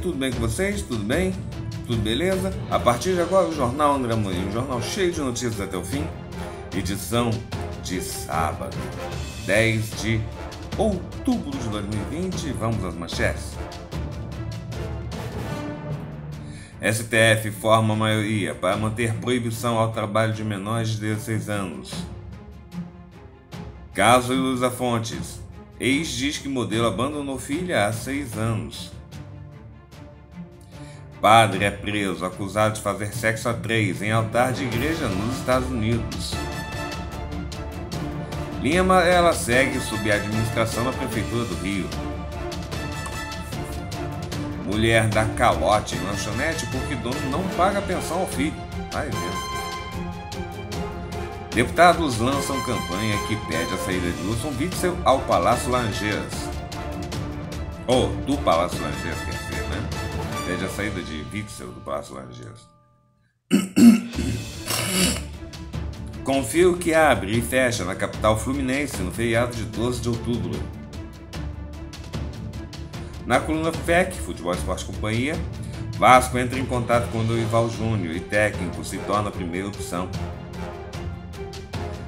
tudo bem com vocês? Tudo bem? Tudo beleza? A partir de agora, o Jornal André Amorim, um jornal cheio de notícias até o fim, edição de sábado, 10 de outubro de 2020. Vamos às manchetes. STF forma maioria para manter proibição ao trabalho de menores de 16 anos. Caso Ilusa Fontes. Ex diz que modelo abandonou filha há 6 anos. Padre é preso, acusado de fazer sexo a três em altar de igreja nos Estados Unidos. Lima, ela segue sob a administração da Prefeitura do Rio. Mulher dá calote em lanchonete porque dono não paga pensão ao filho. Vai ver. Deputados lançam campanha que pede a saída de Wilson Witzel ao Palácio Laranjeiras. Ou oh, do Palácio Laranjeiras, impede a saída de Witzel do Palácio Laranjeiras. Confio que abre e fecha na capital fluminense no feriado de 12 de outubro. Na coluna FEC, Futebol Esporte Companhia, Vasco entra em contato com Dorival Júnior e técnico se torna a primeira opção.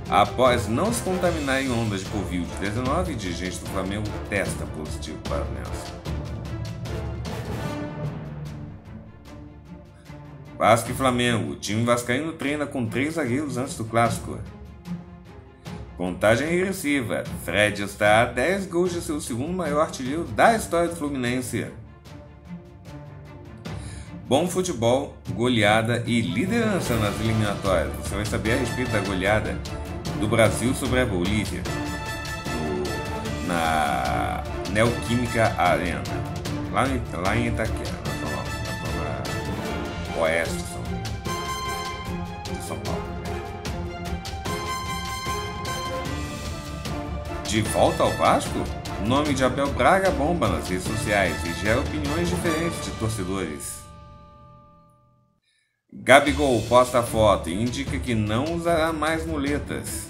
Após não se contaminar em ondas de Covid-19, dirigente do Flamengo testa positivo para a doença. Vasco e Flamengo. O time vascaíno treina com três zagueiros antes do clássico. Contagem regressiva. Fred está a 10 gols de seu segundo maior artilheiro da história do Fluminense. Bom futebol, goleada e liderança nas eliminatórias. Você vai saber a respeito da goleada do Brasil sobre a Bolívia na Neoquímica Arena, lá, lá em Itaquera oeste de São Paulo. De volta ao Vasco? nome de Abel Braga bomba nas redes sociais e gera opiniões diferentes de torcedores. Gabigol posta foto e indica que não usará mais muletas.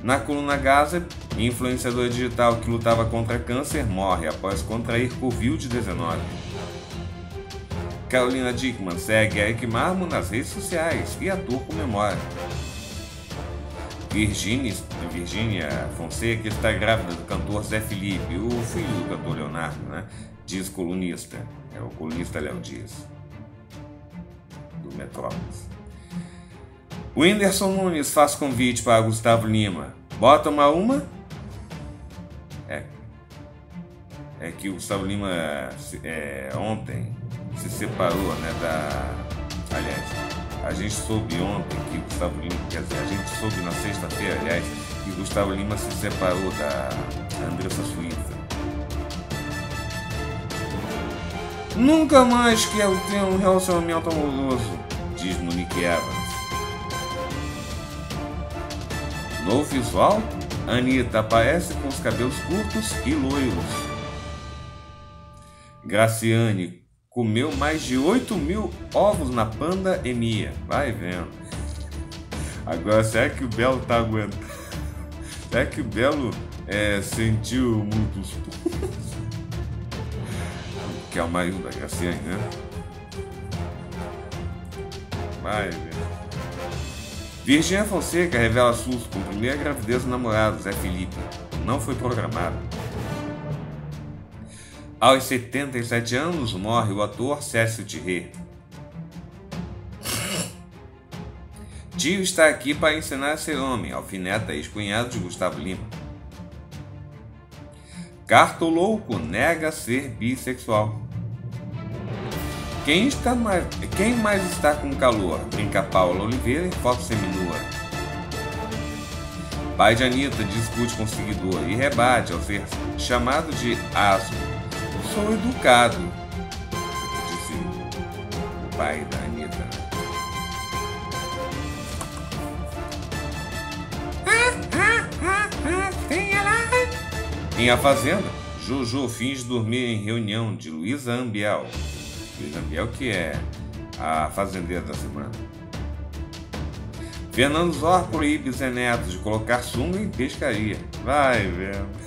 Na coluna Gaza, influenciador digital que lutava contra câncer morre após contrair Covid-19. Carolina Dickman segue Eric Marmo nas redes sociais e atua com memória. Virginia, Virginia Fonseca está grávida do cantor Zé Felipe, o filho do cantor Leonardo, né? Diz colunista. É o colunista Léo Dias, do Metrópolis. Whindersson Nunes faz convite para Gustavo Lima. Bota uma uma? É. É que o Gustavo Lima é, ontem se separou, né, da... Aliás, a gente soube ontem que Gustavo Lima, quer dizer, a gente soube na sexta-feira, aliás, que Gustavo Lima se separou da Andressa Suíça. Nunca mais quero ter um relacionamento amoroso, diz Monique Evans. No visual, Anitta aparece com os cabelos curtos e loiros. Graciane comeu mais de 8 mil ovos na pandemia. Vai vendo. Agora, será que o Belo tá aguentando? Será que o Belo é, sentiu muitos pontos? que é o marido da gracinha, assim, né? Vai vendo. Virginia Fonseca revela SUS com primeira gravidez do namorado, Zé Felipe. Não foi programado. Aos 77 anos, morre o ator Cécio Thierry. Tio está aqui para ensinar a ser homem, alfineta ex-cunhado de Gustavo Lima. Carto louco nega ser bissexual. Quem, está mais, quem mais está com calor? Brinca Paula Oliveira em foto seminua. Pai de Anitta discute com seguidor e rebate ao ser chamado de asno sou educado, disse o pai da Anitta. É em A Fazenda, Jojo finge dormir em reunião de Luísa Ambiel. Luísa Ambiel que é a fazendeira da semana. Fernando Zor proíbe Zé Neto de colocar sunga em pescaria. Vai, velho.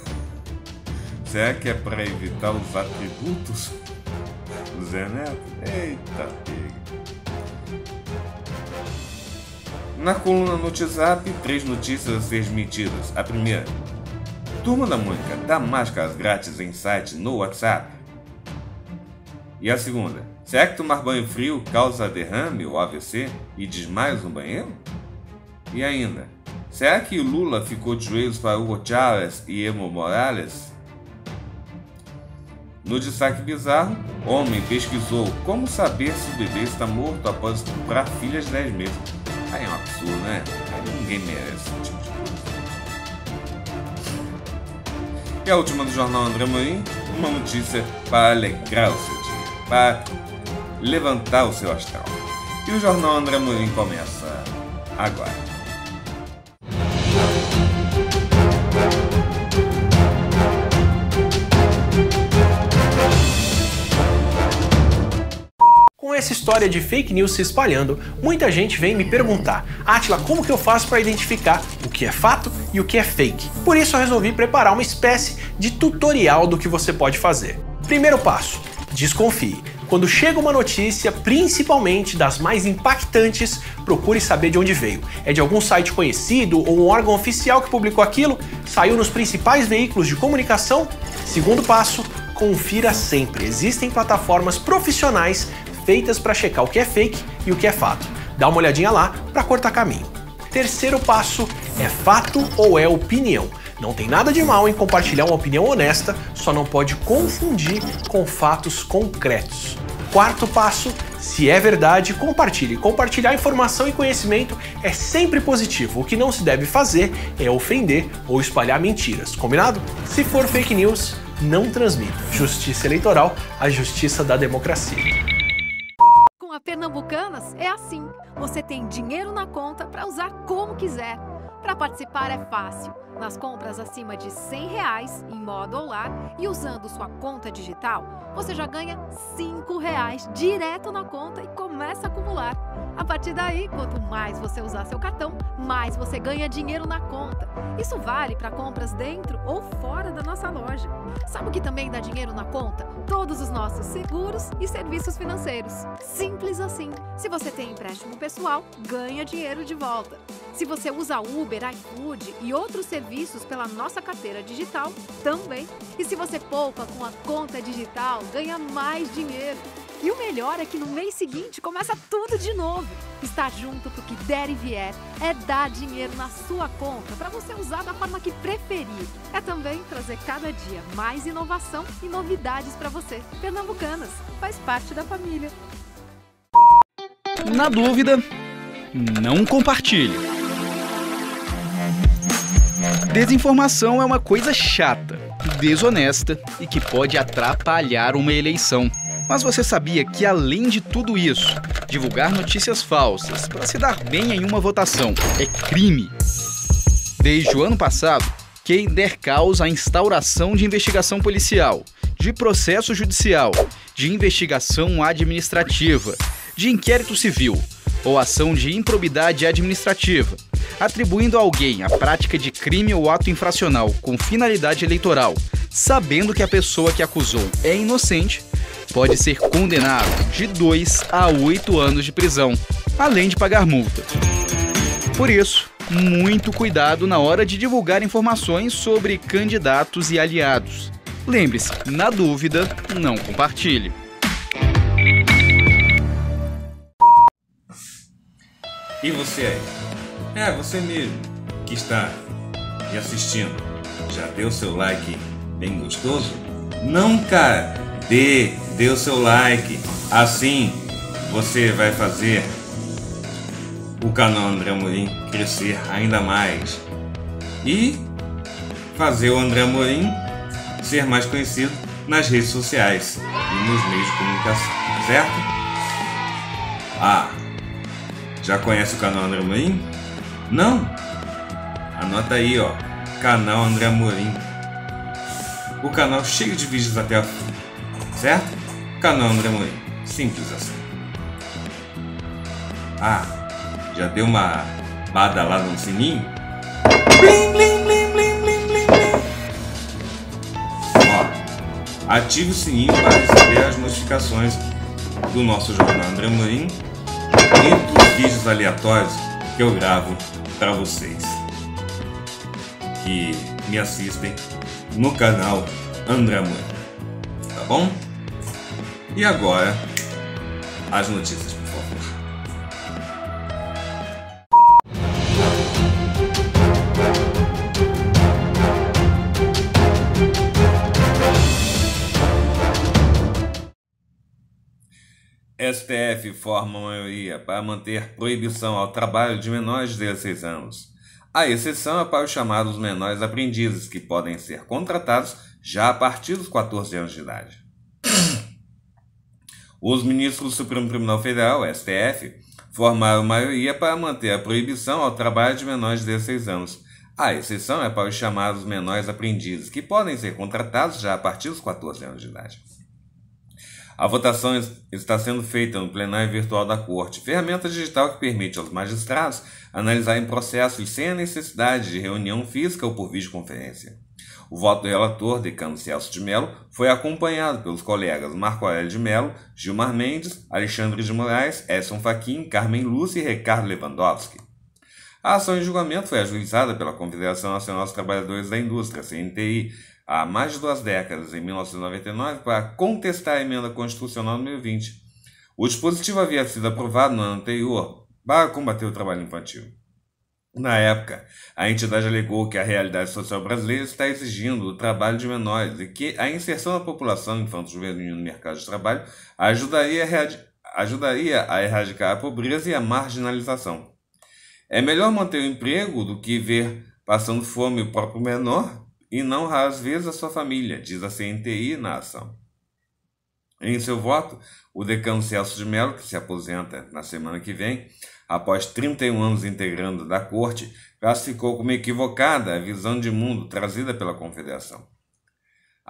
Será que é para evitar os atributos do Zé Neto? Eita pega. Na coluna WhatsApp, três notícias desmentidas. A primeira, Turma da Mônica dá máscaras grátis em site no WhatsApp. E a segunda, será que tomar banho frio causa derrame ou AVC e desmaios no banheiro? E ainda, será que Lula ficou de joelhos para Hugo Chávez e Emo Morales? No destaque bizarro, homem pesquisou como saber se o bebê está morto após estuprar filhas de 10 meses. Aí é um absurdo, né? Aí ninguém merece esse tipo de coisa. E a última do jornal André Morim, uma notícia para alegrar o seu dia, para levantar o seu astral. E o jornal André Morim começa agora. essa história de fake news se espalhando, muita gente vem me perguntar: Atila, como que eu faço para identificar o que é fato e o que é fake? Por isso eu resolvi preparar uma espécie de tutorial do que você pode fazer. Primeiro passo: desconfie. Quando chega uma notícia, principalmente das mais impactantes, procure saber de onde veio. É de algum site conhecido ou um órgão oficial que publicou aquilo? Saiu nos principais veículos de comunicação? Segundo passo, confira sempre. Existem plataformas profissionais feitas para checar o que é fake e o que é fato. Dá uma olhadinha lá para cortar caminho. Terceiro passo é fato ou é opinião. Não tem nada de mal em compartilhar uma opinião honesta, só não pode confundir com fatos concretos. Quarto passo, se é verdade, compartilhe. Compartilhar informação e conhecimento é sempre positivo. O que não se deve fazer é ofender ou espalhar mentiras, combinado? Se for fake news, não transmita. Justiça eleitoral, a justiça da democracia. Pernambucanas é assim: você tem dinheiro na conta para usar como quiser. Para participar é fácil. Nas compras acima de R$ reais em modo ou lar e usando sua conta digital, você já ganha R$ reais direto na conta e começa a acumular. A partir daí, quanto mais você usar seu cartão, mais você ganha dinheiro na conta. Isso vale para compras dentro ou fora da nossa loja. Sabe o que também dá dinheiro na conta? Todos os nossos seguros e serviços financeiros. Simples assim. Se você tem empréstimo pessoal, ganha dinheiro de volta. Se você usa Uber, Uber, iFood e outros serviços pela nossa carteira digital também. E se você poupa com a conta digital, ganha mais dinheiro. E o melhor é que no mês seguinte começa tudo de novo. Estar junto pro que der e vier é dar dinheiro na sua conta para você usar da forma que preferir. É também trazer cada dia mais inovação e novidades para você. Pernambucanas faz parte da família. Na dúvida, não compartilhe. Desinformação é uma coisa chata, desonesta e que pode atrapalhar uma eleição. Mas você sabia que, além de tudo isso, divulgar notícias falsas para se dar bem em uma votação é crime? Desde o ano passado, quem der causa à instauração de investigação policial, de processo judicial, de investigação administrativa, de inquérito civil ou ação de improbidade administrativa atribuindo a alguém a prática de crime ou ato infracional com finalidade eleitoral, sabendo que a pessoa que acusou é inocente, pode ser condenado de 2 a 8 anos de prisão, além de pagar multa. Por isso, muito cuidado na hora de divulgar informações sobre candidatos e aliados. Lembre-se, na dúvida, não compartilhe. E você aí? É, você mesmo que está me assistindo. Já deu seu like bem gostoso? Não, cara. Dê, dê o seu like. Assim você vai fazer o canal André Morim crescer ainda mais e fazer o André Morim ser mais conhecido nas redes sociais e nos meios de comunicação, certo? Ah, já conhece o canal André Morim? Não! Anota aí, ó. Canal André Amorim. O canal cheio de vídeos até a fim. Certo? Canal André Amorim. Simples assim. Ah, já deu uma badalada no sininho? Blim, blim, blim, blim, blim, blim, blim. Ó, ative o sininho para receber as notificações do nosso jornal André Morim e dos vídeos aleatórios que eu gravo para vocês que me assistem no canal Andramura, tá bom? E agora as notícias STF forma maioria para manter proibição ao trabalho de menores de 16 anos. A exceção é para os chamados menores aprendizes, que podem ser contratados já a partir dos 14 anos de idade. Os ministros do Supremo Tribunal Federal, STF, formaram maioria para manter a proibição ao trabalho de menores de 16 anos. A exceção é para os chamados menores aprendizes, que podem ser contratados já a partir dos 14 anos de idade. A votação está sendo feita no plenário virtual da Corte, ferramenta digital que permite aos magistrados analisarem processos sem a necessidade de reunião física ou por videoconferência. O voto do relator, decano Celso de Mello, foi acompanhado pelos colegas Marco Aurélio de Mello, Gilmar Mendes, Alexandre de Moraes, Edson Fachin, Carmen Lúcia e Ricardo Lewandowski. A ação em julgamento foi ajuizada pela Confederação Nacional dos Trabalhadores da Indústria, CNTI, há mais de duas décadas, em 1999, para contestar a emenda constitucional número 20. O dispositivo havia sido aprovado no ano anterior para combater o trabalho infantil. Na época, a entidade alegou que a realidade social brasileira está exigindo o trabalho de menores e que a inserção da população infantil juvenil no mercado de trabalho ajudaria a, ajudaria a erradicar a pobreza e a marginalização. É melhor manter o emprego do que ver passando fome o próprio menor e não raras vezes a sua família, diz a CNTI na ação. Em seu voto, o decano Celso de Mello, que se aposenta na semana que vem, após 31 anos integrando da corte, classificou como equivocada a visão de mundo trazida pela Confederação.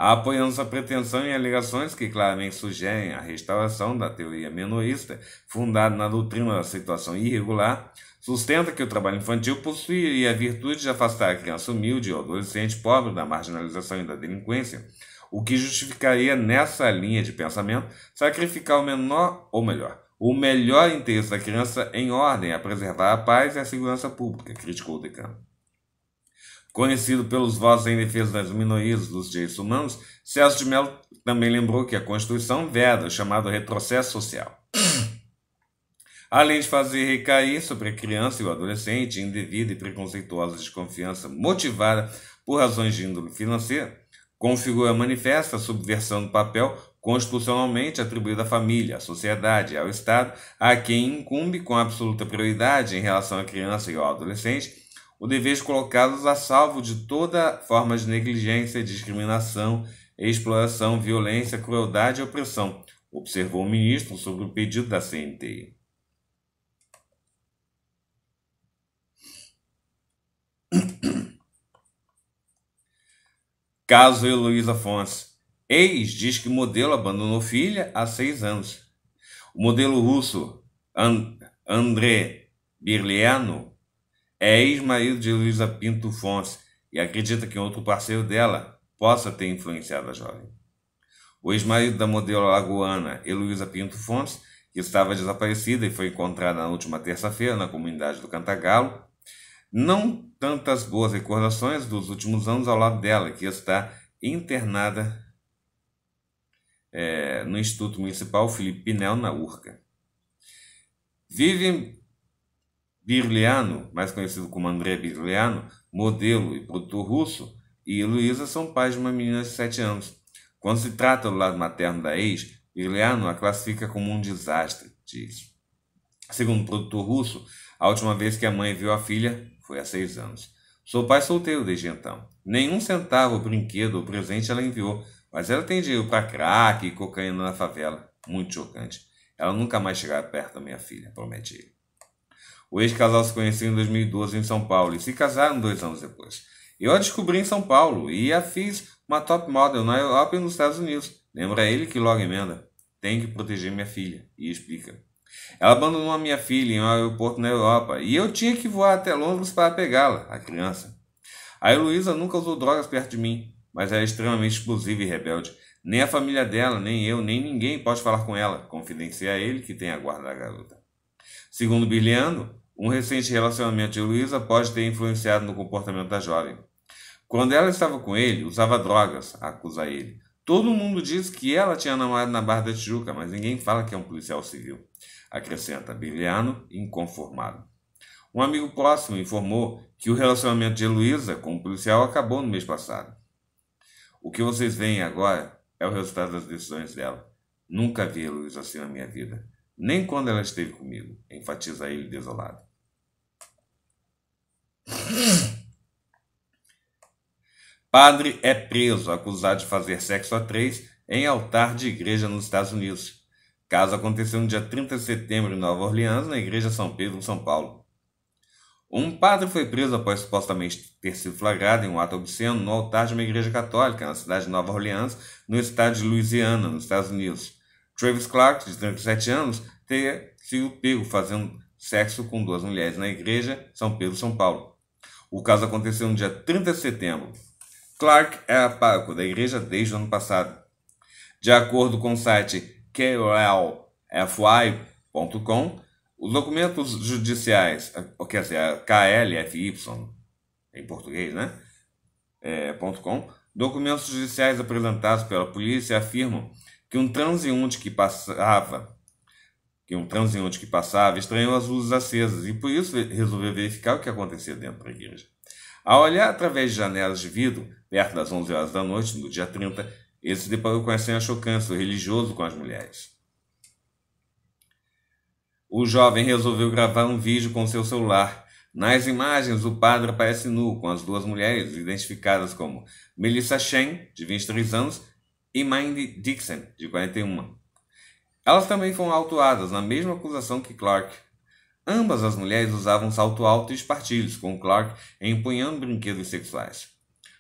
apoiando sua pretensão em alegações que claramente sugerem a restauração da teoria menorista, fundada na doutrina da situação irregular, Sustenta que o trabalho infantil possui a virtude de afastar a criança humilde ou adolescente pobre da marginalização e da delinquência, o que justificaria nessa linha de pensamento sacrificar o menor, ou melhor, o melhor interesse da criança em ordem a preservar a paz e a segurança pública, criticou o decano. Conhecido pelos votos em defesa das minorias dos direitos humanos, Celso de Mello também lembrou que a Constituição veda o chamado retrocesso social além de fazer recair sobre a criança e o adolescente indevida e preconceituosa desconfiança motivada por razões de índole financeira, configura manifesta a subversão do papel constitucionalmente atribuído à família, à sociedade e ao Estado, a quem incumbe com absoluta prioridade em relação à criança e ao adolescente o dever de colocá-los a salvo de toda forma de negligência, discriminação, exploração, violência, crueldade e opressão, observou o ministro sobre o pedido da CNTI. Caso Heloísa Fontes. Ex diz que modelo abandonou filha há seis anos. O modelo russo And André Birliano é ex-marido de Luísa Pinto Fontes e acredita que outro parceiro dela possa ter influenciado a jovem. O ex-marido da modelo lagoana Heloísa Pinto Fontes, que estava desaparecida e foi encontrada na última terça-feira na comunidade do Cantagalo, não tantas boas recordações dos últimos anos ao lado dela, que está internada é, no Instituto Municipal Felipe Pinel, na URCA. Vivian Birliano, mais conhecido como André Birliano, modelo e produtor russo, e Luísa são pais de uma menina de 7 anos. Quando se trata do lado materno da ex, Birliano a classifica como um desastre, diz. Segundo o produtor russo, a última vez que a mãe viu a filha foi há seis anos. Sou pai solteiro desde então. Nenhum centavo, brinquedo ou presente ela enviou, mas ela tem dinheiro para crack e cocaína na favela. Muito chocante. Ela nunca mais chegará perto da minha filha, promete ele. O ex-casal se conheceu em 2012 em São Paulo e se casaram dois anos depois. Eu a descobri em São Paulo e a fiz uma top model na Europa e nos Estados Unidos. Lembra ele que logo emenda. Tem que proteger minha filha. E explica. Ela abandonou a minha filha em um aeroporto na Europa e eu tinha que voar até Londres para pegá-la, a criança. A Heloísa nunca usou drogas perto de mim, mas era extremamente explosiva e rebelde. Nem a família dela, nem eu, nem ninguém pode falar com ela, confidencia ele que tem a guarda da garota. Segundo Biliano, um recente relacionamento de Heloísa pode ter influenciado no comportamento da jovem. Quando ela estava com ele, usava drogas, acusa ele. Todo mundo diz que ela tinha namorado na Barra da Tijuca, mas ninguém fala que é um policial civil acrescenta Biliano, inconformado. Um amigo próximo informou que o relacionamento de Heloísa com o policial acabou no mês passado. O que vocês veem agora é o resultado das decisões dela. Nunca vi Heloísa assim na minha vida, nem quando ela esteve comigo, enfatiza ele desolado. Padre é preso, acusado de fazer sexo a três em altar de igreja nos Estados Unidos caso aconteceu no dia 30 de setembro em Nova Orleans, na Igreja São Pedro, em São Paulo. Um padre foi preso após supostamente ter sido flagrado em um ato obsceno no altar de uma igreja católica na cidade de Nova Orleans, no estado de Louisiana, nos Estados Unidos. Travis Clark, de 37 anos, teria sido pego fazendo sexo com duas mulheres na igreja São Pedro, São Paulo. O caso aconteceu no dia 30 de setembro. Clark a pároco da igreja desde o ano passado. De acordo com o site klfy.com, os documentos judiciais, eh, quer dizer, KLFY, em português, né? É, .com, documentos judiciais apresentados pela polícia afirmam que um transeunte que passava que um transeunte que passava estranhou as luzes acesas e por isso resolveu verificar o que acontecia dentro da igreja. Ao olhar através de janelas de vidro, perto das 11 horas da noite, no dia 30, ele se tipo deparou com a cenas é chocantes do religioso com as mulheres. O jovem resolveu gravar um vídeo com seu celular. Nas imagens, o padre aparece nu com as duas mulheres, identificadas como Melissa Shen, de 23 anos, e Mindy Dixon, de 41. Elas também foram autuadas na mesma acusação que Clark. Ambas as mulheres usavam salto alto e espartilhos, com Clark empunhando brinquedos sexuais.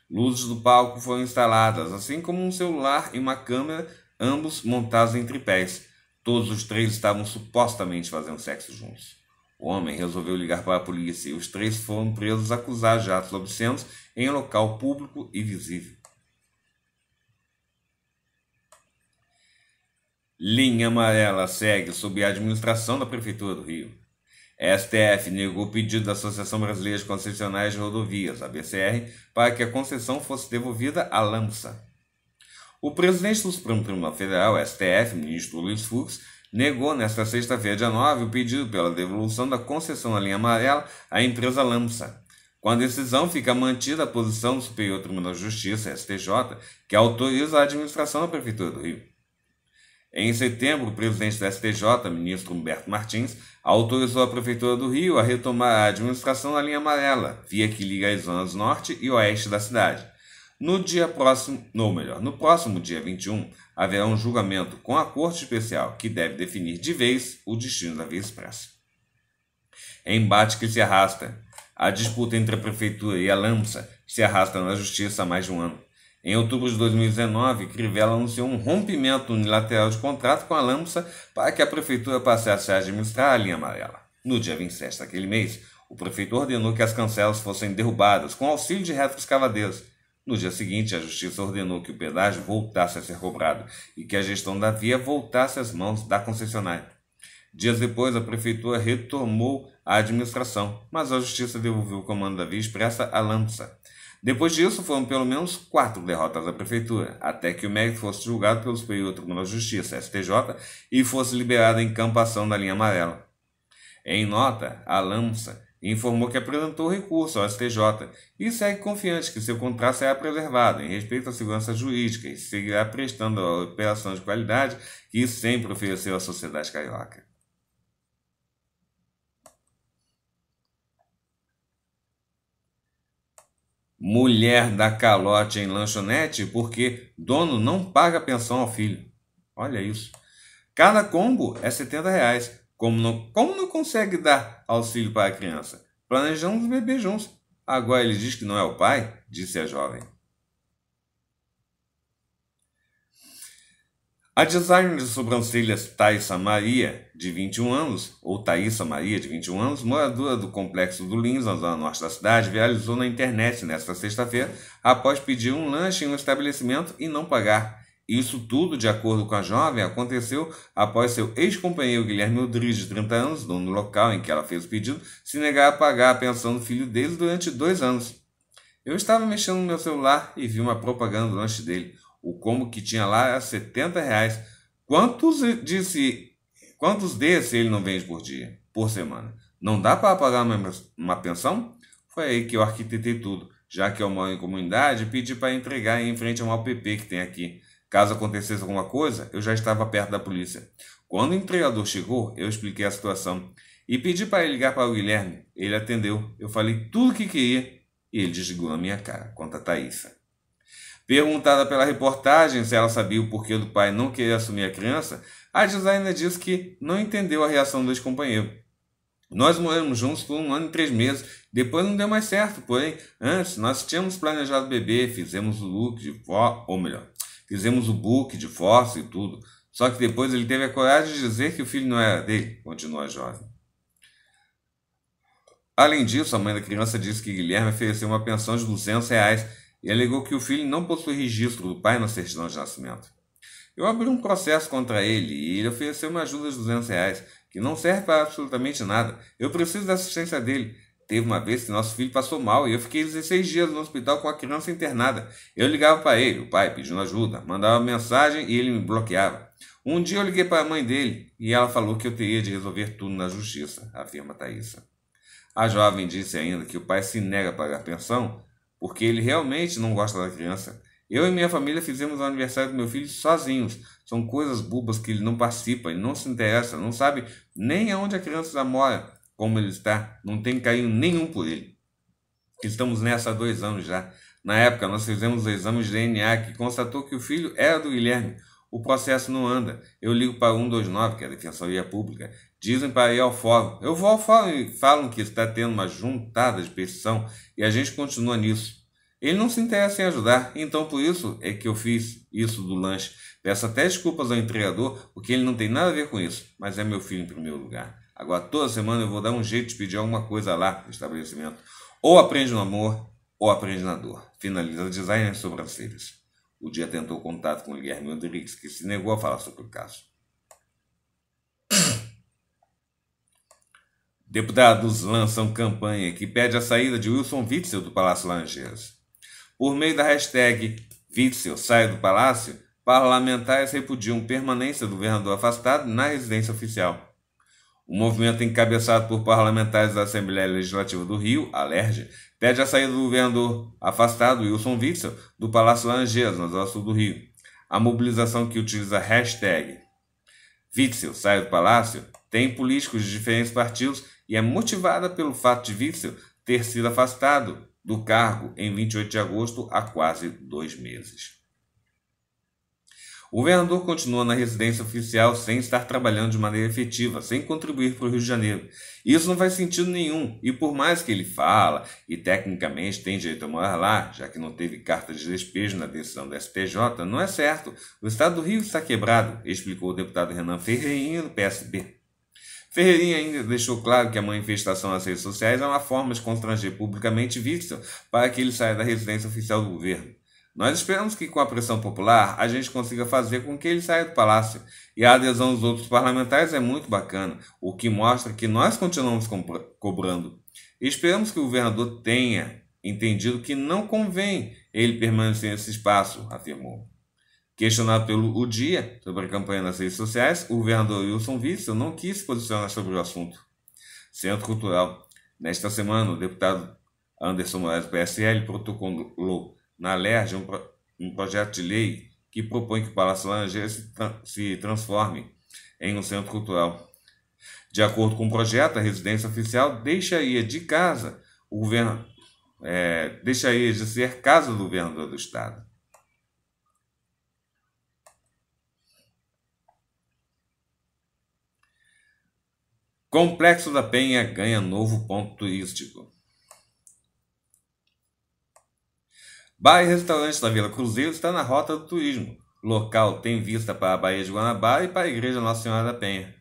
Luzes do palco foram instaladas, assim como um celular e uma câmera, ambos montados em tripés. Todos os três estavam supostamente fazendo sexo juntos. O homem resolveu ligar para a polícia e os três foram presos acusados de atos obscenos em local público e visível. Linha Amarela segue sob a administração da Prefeitura do Rio. STF negou o pedido da Associação Brasileira de Concessionárias de Rodovias, ABCR, para que a concessão fosse devolvida à LAMSA. O presidente do Supremo Tribunal Federal, STF, ministro Luiz Fux, negou nesta sexta-feira, dia 9, o pedido pela devolução da concessão da linha amarela à empresa LAMSA. Com a decisão, fica mantida a posição do Superior Tribunal de Justiça, STJ, que autoriza a administração da Prefeitura do Rio em setembro, o presidente do STJ, ministro Humberto Martins, autorizou a Prefeitura do Rio a retomar a administração da linha amarela, via que liga as zonas norte e oeste da cidade. No dia próximo, ou melhor, no próximo dia 21, haverá um julgamento com a Corte Especial, que deve definir de vez o destino da Via Expressa. Embate que se arrasta. A disputa entre a Prefeitura e a LAMSA se arrasta na Justiça há mais de um ano. Em outubro de 2019, Crivella anunciou um rompimento unilateral de contrato com a Lamsa para que a prefeitura passasse a administrar a linha amarela. No dia 27 daquele mês, o prefeito ordenou que as cancelas fossem derrubadas com auxílio de retroescavadeiros. No dia seguinte, a justiça ordenou que o pedágio voltasse a ser cobrado e que a gestão da via voltasse às mãos da concessionária. Dias depois, a prefeitura retomou a administração, mas a justiça devolveu o comando da via expressa à Lamsa. Depois disso, foram pelo menos quatro derrotas da prefeitura, até que o mérito fosse julgado pelo Superior Tribunal de Justiça, STJ, e fosse liberado em encampação da linha amarela. Em nota, a LAMSA informou que apresentou recurso ao STJ e segue confiante que seu contrato será preservado em respeito à segurança jurídica e seguirá prestando a operação de qualidade que sempre ofereceu à sociedade carioca. Mulher da calote em lanchonete porque dono não paga pensão ao filho. Olha isso. Cada combo é 70 reais. Como não, como não consegue dar auxílio para a criança? Planejamos beber juntos. Agora ele diz que não é o pai, disse a jovem. A designer de sobrancelhas Thaisa Maria, de 21 anos, ou Thaisa Maria, de 21 anos, moradora do Complexo do Lins, na zona norte da cidade, viralizou na internet nesta sexta-feira após pedir um lanche em um estabelecimento e não pagar. Isso tudo, de acordo com a jovem, aconteceu após seu ex-companheiro Guilherme Rodrigues, de 30 anos, dono do local em que ela fez o pedido, se negar a pagar a pensão do filho dele durante dois anos. Eu estava mexendo no meu celular e vi uma propaganda do lanche dele. O combo que tinha lá era 70 reais. Quantos, disse, quantos desse ele não vende por dia, por semana? Não dá para pagar uma, uma pensão? Foi aí que eu arquitetei tudo, já que eu moro em comunidade pedi para entregar em frente a uma app que tem aqui. Caso acontecesse alguma coisa, eu já estava perto da polícia. Quando o entregador chegou, eu expliquei a situação e pedi para ele ligar para o Guilherme. Ele atendeu, eu falei tudo o que queria e ele desligou na minha cara, conta a Thaísa. Perguntada pela reportagem se ela sabia o porquê do pai não querer assumir a criança, a designer disse que não entendeu a reação do ex-companheiro. Nós moramos juntos por um ano e três meses, depois não deu mais certo, porém, antes nós tínhamos planejado o bebê, fizemos o look de for, ou melhor, fizemos o book de força e tudo. Só que depois ele teve a coragem de dizer que o filho não era dele, continua a jovem. Além disso, a mãe da criança disse que Guilherme ofereceu uma pensão de 200 reais e alegou que o filho não possui registro do pai na certidão de nascimento. Eu abri um processo contra ele e ele ofereceu uma ajuda de 200 reais, que não serve para absolutamente nada. Eu preciso da assistência dele. Teve uma vez que nosso filho passou mal e eu fiquei 16 dias no hospital com a criança internada. Eu ligava para ele, o pai, pedindo ajuda, mandava mensagem e ele me bloqueava. Um dia eu liguei para a mãe dele e ela falou que eu teria de resolver tudo na justiça, afirma Thaisa. A jovem disse ainda que o pai se nega a pagar pensão porque ele realmente não gosta da criança. Eu e minha família fizemos o aniversário do meu filho sozinhos. São coisas bobas que ele não participa, ele não se interessa, não sabe nem aonde a criança mora, como ele está, não tem carinho nenhum por ele. Estamos nessa há dois anos já. Na época, nós fizemos o exame de DNA que constatou que o filho era do Guilherme. O processo não anda. Eu ligo para 129, que é a Defensoria Pública. Dizem para ir ao fórum. Eu vou ao fórum e falam que está tendo uma juntada de petição e a gente continua nisso. Ele não se interessa em ajudar, então por isso é que eu fiz isso do lanche. Peço até desculpas ao entregador, porque ele não tem nada a ver com isso, mas é meu filho em primeiro lugar. Agora, toda semana eu vou dar um jeito de pedir alguma coisa lá no estabelecimento. Ou aprende no amor, ou aprende na dor. Finaliza o designer sobrancelhas. O dia tentou contato com o Guilherme Rodrigues, que se negou a falar sobre o caso. Deputados lançam campanha que pede a saída de Wilson Witzel do Palácio Laranjeiras. Por meio da hashtag Witzel sai do Palácio, parlamentares repudiam permanência do governador afastado na residência oficial. O movimento encabeçado por parlamentares da Assembleia Legislativa do Rio, Alerj, pede a saída do governador afastado Wilson Witzel do Palácio Laranjeiras, na zona sul do Rio. A mobilização que utiliza a hashtag Witzel sai do Palácio tem políticos de diferentes partidos e é motivada pelo fato de Witzel ter sido afastado do cargo em 28 de agosto há quase dois meses. O governador continua na residência oficial sem estar trabalhando de maneira efetiva, sem contribuir para o Rio de Janeiro. Isso não faz sentido nenhum, e por mais que ele fala e tecnicamente tem direito a morar lá, já que não teve carta de despejo na decisão do STJ, não é certo. O estado do Rio está quebrado, explicou o deputado Renan Ferreira do PSB. Ferreirinha ainda deixou claro que a manifestação nas redes sociais é uma forma de constranger publicamente Witzel para que ele saia da residência oficial do governo. Nós esperamos que, com a pressão popular, a gente consiga fazer com que ele saia do palácio. E a adesão dos outros parlamentares é muito bacana, o que mostra que nós continuamos cobrando. E esperamos que o governador tenha entendido que não convém ele permanecer nesse espaço, afirmou. Questionado pelo O Dia sobre a campanha nas redes sociais, o governador Wilson Witzel não quis se posicionar sobre o assunto. Centro Cultural. Nesta semana, o deputado Anderson Moraes do PSL protocolou na LERJ um, pro, um, projeto de lei que propõe que o Palácio Laranjeira se, se transforme em um centro cultural. De acordo com o projeto, a residência oficial deixaria de casa o governo, é, eh, deixaria de ser casa do governador do estado. Complexo da Penha ganha novo ponto turístico. Bar e restaurante da Vila Cruzeiro está na rota do turismo. local tem vista para a Baía de Guanabara e para a Igreja Nossa Senhora da Penha.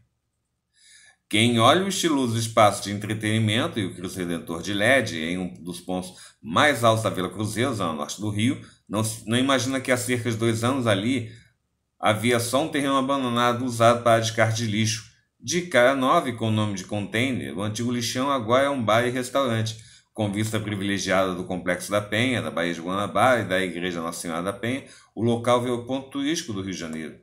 Quem olha o estiloso espaço de entretenimento e o Cristo Redentor de LED em um dos pontos mais altos da Vila Cruzeiro, zona norte do Rio, não, não imagina que há cerca de dois anos ali havia só um terreno abandonado usado para descarte de lixo. De K9, com o nome de container, o antigo lixão agora é um bar e restaurante, com vista privilegiada do Complexo da Penha, da Baía de Guanabara e da Igreja Nossa Senhora da Penha, o local veio ponto turístico do Rio de Janeiro.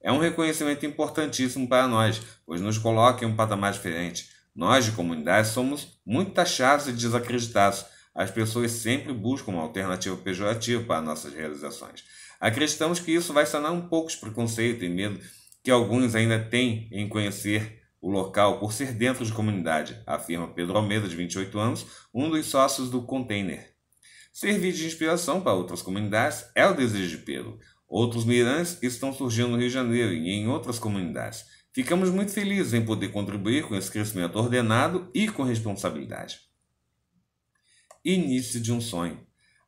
É um reconhecimento importantíssimo para nós, pois nos coloca em um patamar diferente. Nós, de comunidade, somos muito taxados e desacreditados. As pessoas sempre buscam uma alternativa pejorativa para nossas realizações. Acreditamos que isso vai sanar um pouco os preconceitos e medo que alguns ainda têm em conhecer o local por ser dentro de comunidade, afirma Pedro Almeida, de 28 anos, um dos sócios do container. Servir de inspiração para outras comunidades é o desejo de Pedro. Outros mirantes estão surgindo no Rio de Janeiro e em outras comunidades. Ficamos muito felizes em poder contribuir com esse crescimento ordenado e com responsabilidade. Início de um sonho.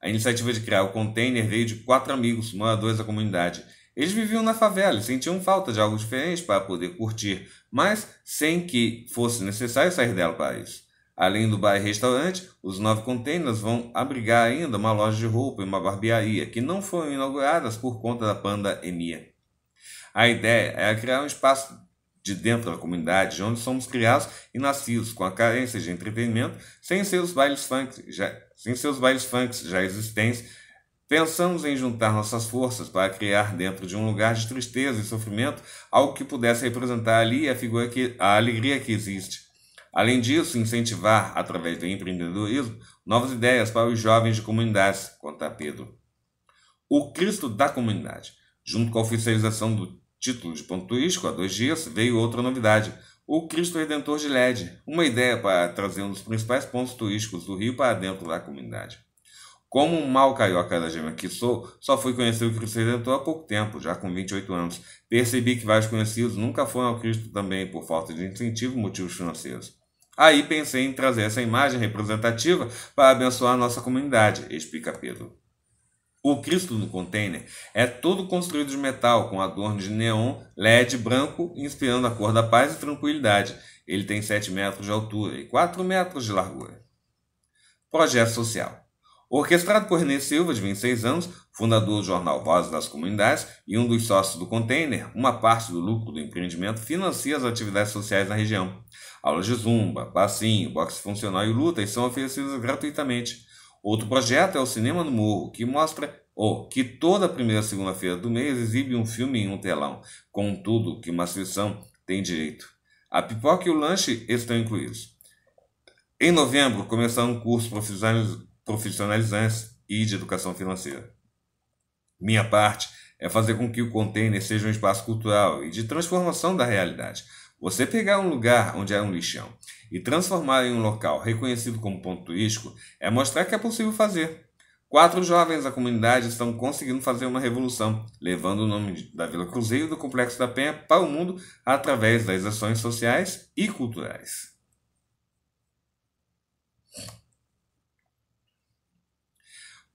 A iniciativa de criar o container veio de quatro amigos moradores da comunidade eles viviam na favela, sentiam falta de algo diferente para poder curtir, mas sem que fosse necessário sair dela para isso. Além do bar e restaurante, os nove containers vão abrigar ainda uma loja de roupa e uma barbearia, que não foram inauguradas por conta da pandemia. A ideia era criar um espaço de dentro da comunidade, de onde somos criados e nascidos, com a carência de entretenimento, sem seus bailes funk já, sem seus bailes funk já existentes, Pensamos em juntar nossas forças para criar dentro de um lugar de tristeza e sofrimento algo que pudesse representar ali a, figura que, a alegria que existe. Além disso, incentivar, através do empreendedorismo, novas ideias para os jovens de comunidades, conta Pedro. O Cristo da Comunidade. Junto com a oficialização do título de ponto turístico há dois dias, veio outra novidade. O Cristo Redentor de LED, uma ideia para trazer um dos principais pontos turísticos do Rio para dentro da comunidade. Como um mau carioca da gema que sou, só fui conhecer o Cristo Redentor há pouco tempo, já com 28 anos. Percebi que vários conhecidos nunca foram ao Cristo também, por falta de incentivo e motivos financeiros. Aí pensei em trazer essa imagem representativa para abençoar nossa comunidade, explica Pedro. O Cristo no container é todo construído de metal, com adorno de neon, LED branco, inspirando a cor da paz e tranquilidade. Ele tem 7 metros de altura e 4 metros de largura. Projeto social. Orquestrado por René Silva, de 26 anos, fundador do jornal Vozes das Comunidades e um dos sócios do Container, uma parte do lucro do empreendimento financia as atividades sociais na região. Aulas de zumba, passinho, boxe funcional e lutas são oferecidas gratuitamente. Outro projeto é o Cinema no Morro, que mostra ou oh, que toda primeira segunda-feira do mês exibe um filme em um telão, contudo que uma sessão tem direito. A pipoca e o lanche estão incluídos. Em novembro, começaram um curso profissionalizante profissionalizantes e de educação financeira. Minha parte é fazer com que o container seja um espaço cultural e de transformação da realidade. Você pegar um lugar onde era é um lixão e transformar em um local reconhecido como ponto turístico é mostrar que é possível fazer. Quatro jovens da comunidade estão conseguindo fazer uma revolução, levando o nome da Vila Cruzeiro e do Complexo da Penha para o mundo através das ações sociais e culturais.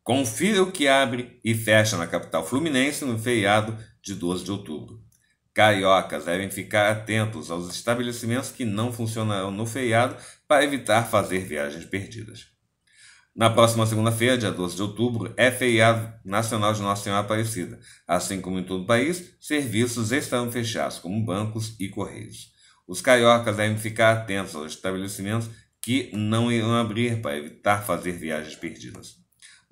Confira o que abre e fecha na capital fluminense no feriado de 12 de outubro. Cariocas devem ficar atentos aos estabelecimentos que não funcionarão no feriado para evitar fazer viagens perdidas. Na próxima segunda-feira, dia 12 de outubro, é feriado nacional de Nossa Senhora Aparecida. Assim como em todo o país, serviços estarão fechados, como bancos e correios. Os cariocas devem ficar atentos aos estabelecimentos que não irão abrir para evitar fazer viagens perdidas.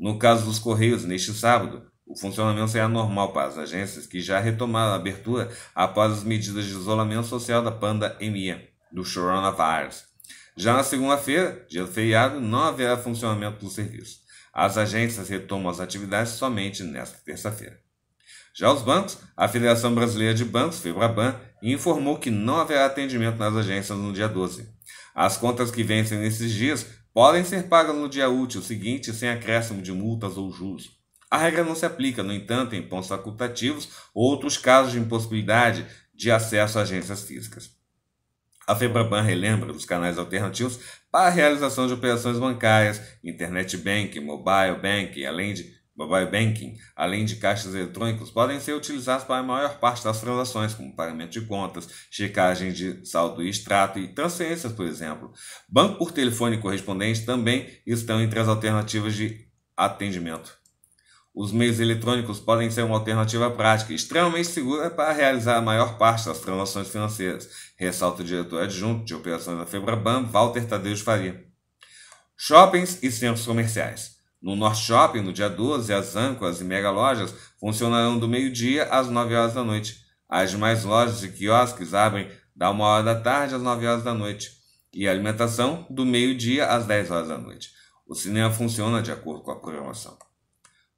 No caso dos Correios, neste sábado, o funcionamento será normal para as agências que já retomaram a abertura após as medidas de isolamento social da pandemia do coronavírus. Já na segunda-feira, dia feriado, não haverá funcionamento do serviço. As agências retomam as atividades somente nesta terça-feira. Já os bancos, a Federação Brasileira de Bancos, FEBRABAN, informou que não haverá atendimento nas agências no dia 12. As contas que vencem nesses dias podem ser pagas no dia útil seguinte sem acréscimo de multas ou juros. A regra não se aplica, no entanto, em pontos facultativos ou outros casos de impossibilidade de acesso a agências físicas. A Febraban relembra dos canais alternativos para a realização de operações bancárias, internet bank, mobile bank, além de Mobile Banking, além de caixas eletrônicos, podem ser utilizados para a maior parte das transações, como pagamento de contas, checagem de saldo e extrato e transferências, por exemplo. Banco por telefone correspondente também estão entre as alternativas de atendimento. Os meios eletrônicos podem ser uma alternativa prática, extremamente segura para realizar a maior parte das transações financeiras, ressalta o diretor adjunto de operações da Febraban, Walter Tadeu de Faria. Shoppings e centros comerciais. No North Shopping, no dia 12, as âncoras e mega lojas funcionarão do meio-dia às 9 horas da noite. As demais lojas e quiosques abrem da 1 hora da tarde às 9 horas da noite e a alimentação do meio-dia às 10 horas da noite. O cinema funciona de acordo com a programação.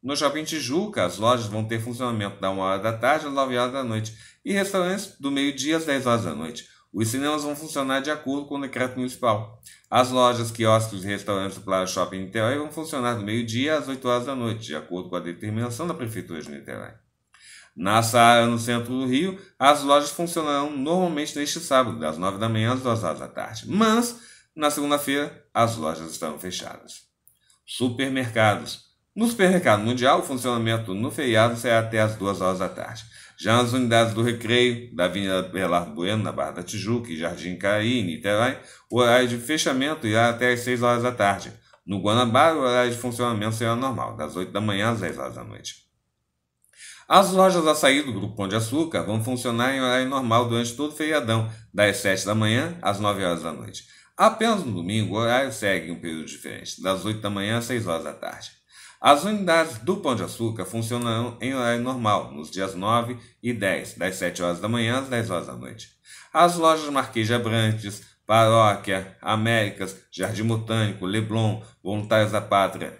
No Shopping Tijuca, as lojas vão ter funcionamento da 1 hora da tarde às 9 horas da noite e restaurantes do meio-dia às 10 horas da noite. Os cinemas vão funcionar de acordo com o decreto municipal. As lojas, quiosques, restaurantes do Plaza Shopping Niterói vão funcionar do meio-dia às 8 horas da noite, de acordo com a determinação da Prefeitura de Niterói. Na Saara, no centro do Rio, as lojas funcionarão normalmente neste sábado, das 9 da manhã às 2 horas da tarde. Mas, na segunda-feira, as lojas estarão fechadas. Supermercados. No supermercado mundial, o funcionamento no feriado será até às 2 horas da tarde. Já nas unidades do recreio, da Avenida Belardo Bueno, na Barra da Tijuca e Jardim Caí, em Niterói, o horário de fechamento irá até às 6 horas da tarde. No Guanabara, o horário de funcionamento será normal, das 8 da manhã às 10 horas da noite. As lojas açaí do Grupo Pão de Açúcar vão funcionar em horário normal durante todo o feriadão, das 7 da manhã às 9 horas da noite. Apenas no domingo, o horário segue um período diferente, das 8 da manhã às 6 horas da tarde. As unidades do Pão de Açúcar funcionam em horário normal, nos dias 9 e 10, das 7 horas da manhã às 10 horas da noite. As lojas Marquês de Abrantes, Paróquia, Américas, Jardim Botânico, Leblon, Voluntários da Pátria,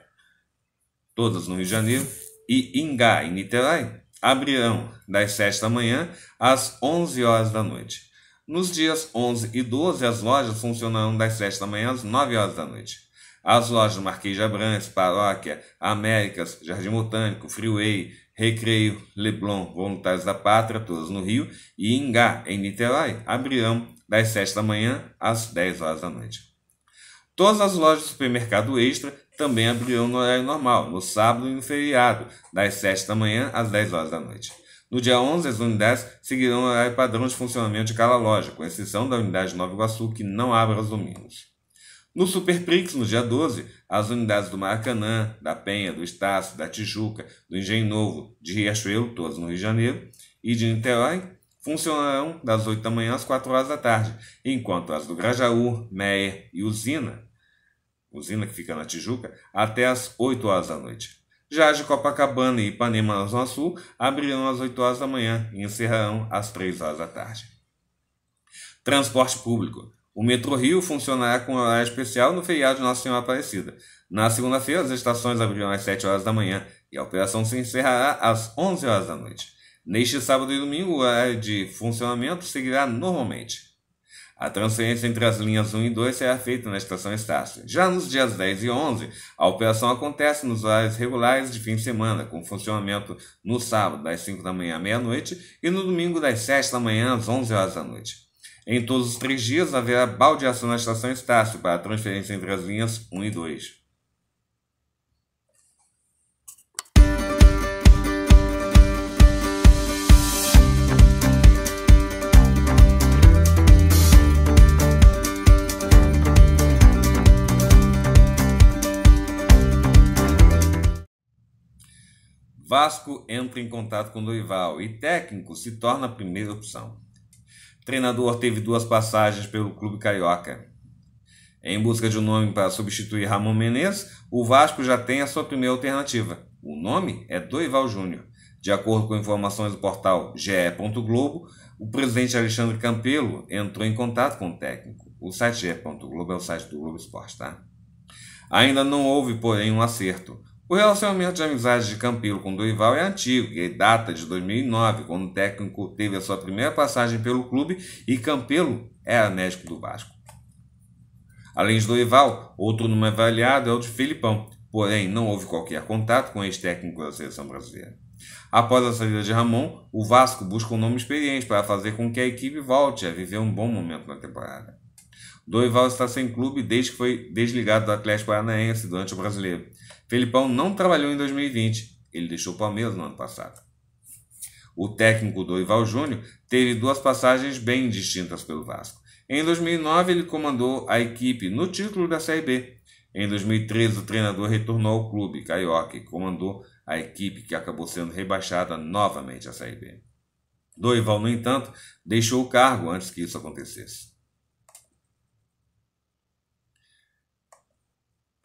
todas no Rio de Janeiro, e Ingá, em Niterói, abrirão das 7 da manhã às 11 horas da noite. Nos dias 11 e 12, as lojas funcionarão das 7 da manhã às 9 horas da noite. As lojas Marquês de Abrantes, Paróquia, Américas, Jardim Botânico, Freeway, Recreio, Leblon, Voluntários da Pátria, todas no Rio, e Ingá, em Niterói, abrirão das 7 da manhã às 10 horas da noite. Todas as lojas do supermercado Extra também abrirão no horário normal, no sábado e no feriado, das 7 da manhã às 10 horas da noite. No dia 11, as unidades seguirão o horário padrão de funcionamento de cada loja, com exceção da unidade Nova Iguaçu, que não abre aos domingos. No Superprix, no dia 12, as unidades do Maracanã, da Penha, do Estácio, da Tijuca, do Engenho Novo, de Riachuelo, todas no Rio de Janeiro, e de Niterói funcionarão das 8 da manhã às 4 horas da tarde, enquanto as do Grajaú, Meia e Usina, usina que fica na Tijuca, até às 8 horas da noite. Já as de Copacabana e Ipanema, na Zona Sul, abrirão às 8 horas da manhã e encerrarão às 3 horas da tarde. Transporte público. O metrô Rio funcionará com horário especial no feriado de Nossa Senhora Aparecida. Na segunda-feira, as estações abrirão às 7 horas da manhã e a operação se encerrará às 11 horas da noite. Neste sábado e domingo, o horário de funcionamento seguirá normalmente. A transferência entre as linhas 1 e 2 será feita na estação Estácio. Já nos dias 10 e 11, a operação acontece nos horários regulares de fim de semana, com funcionamento no sábado das 5 da manhã à meia-noite e no domingo das 7 da manhã às 11 horas da noite. Em todos os três dias haverá baldeação na estação Estácio para transferência entre as linhas 1 e 2. Vasco entra em contato com doival e técnico se torna a primeira opção treinador teve duas passagens pelo clube carioca. Em busca de um nome para substituir Ramon Menezes, o Vasco já tem a sua primeira alternativa. O nome é Doival Júnior. De acordo com informações do portal GE.globo, o presidente Alexandre Campelo entrou em contato com o técnico. O site GE.globo é o site do Globo Esporte, tá? Ainda não houve, porém, um acerto. O relacionamento de amizade de Campelo com Dorival é antigo e é data de 2009, quando o técnico teve a sua primeira passagem pelo clube e Campelo era médico do Vasco. Além de Dorival, outro nome avaliado é o de Filipão, porém não houve qualquer contato com o ex-técnico da seleção brasileira. Após a saída de Ramon, o Vasco busca um nome experiente para fazer com que a equipe volte a viver um bom momento na temporada. Dorival está sem clube desde que foi desligado do Atlético Paranaense durante o Brasileiro Felipão não trabalhou em 2020, ele deixou o Palmeiras no ano passado. O técnico Dorival Júnior teve duas passagens bem distintas pelo Vasco. Em 2009, ele comandou a equipe no título da Série B. Em 2013, o treinador retornou ao clube carioca e comandou a equipe que acabou sendo rebaixada novamente à Série B. Dorival, no entanto, deixou o cargo antes que isso acontecesse.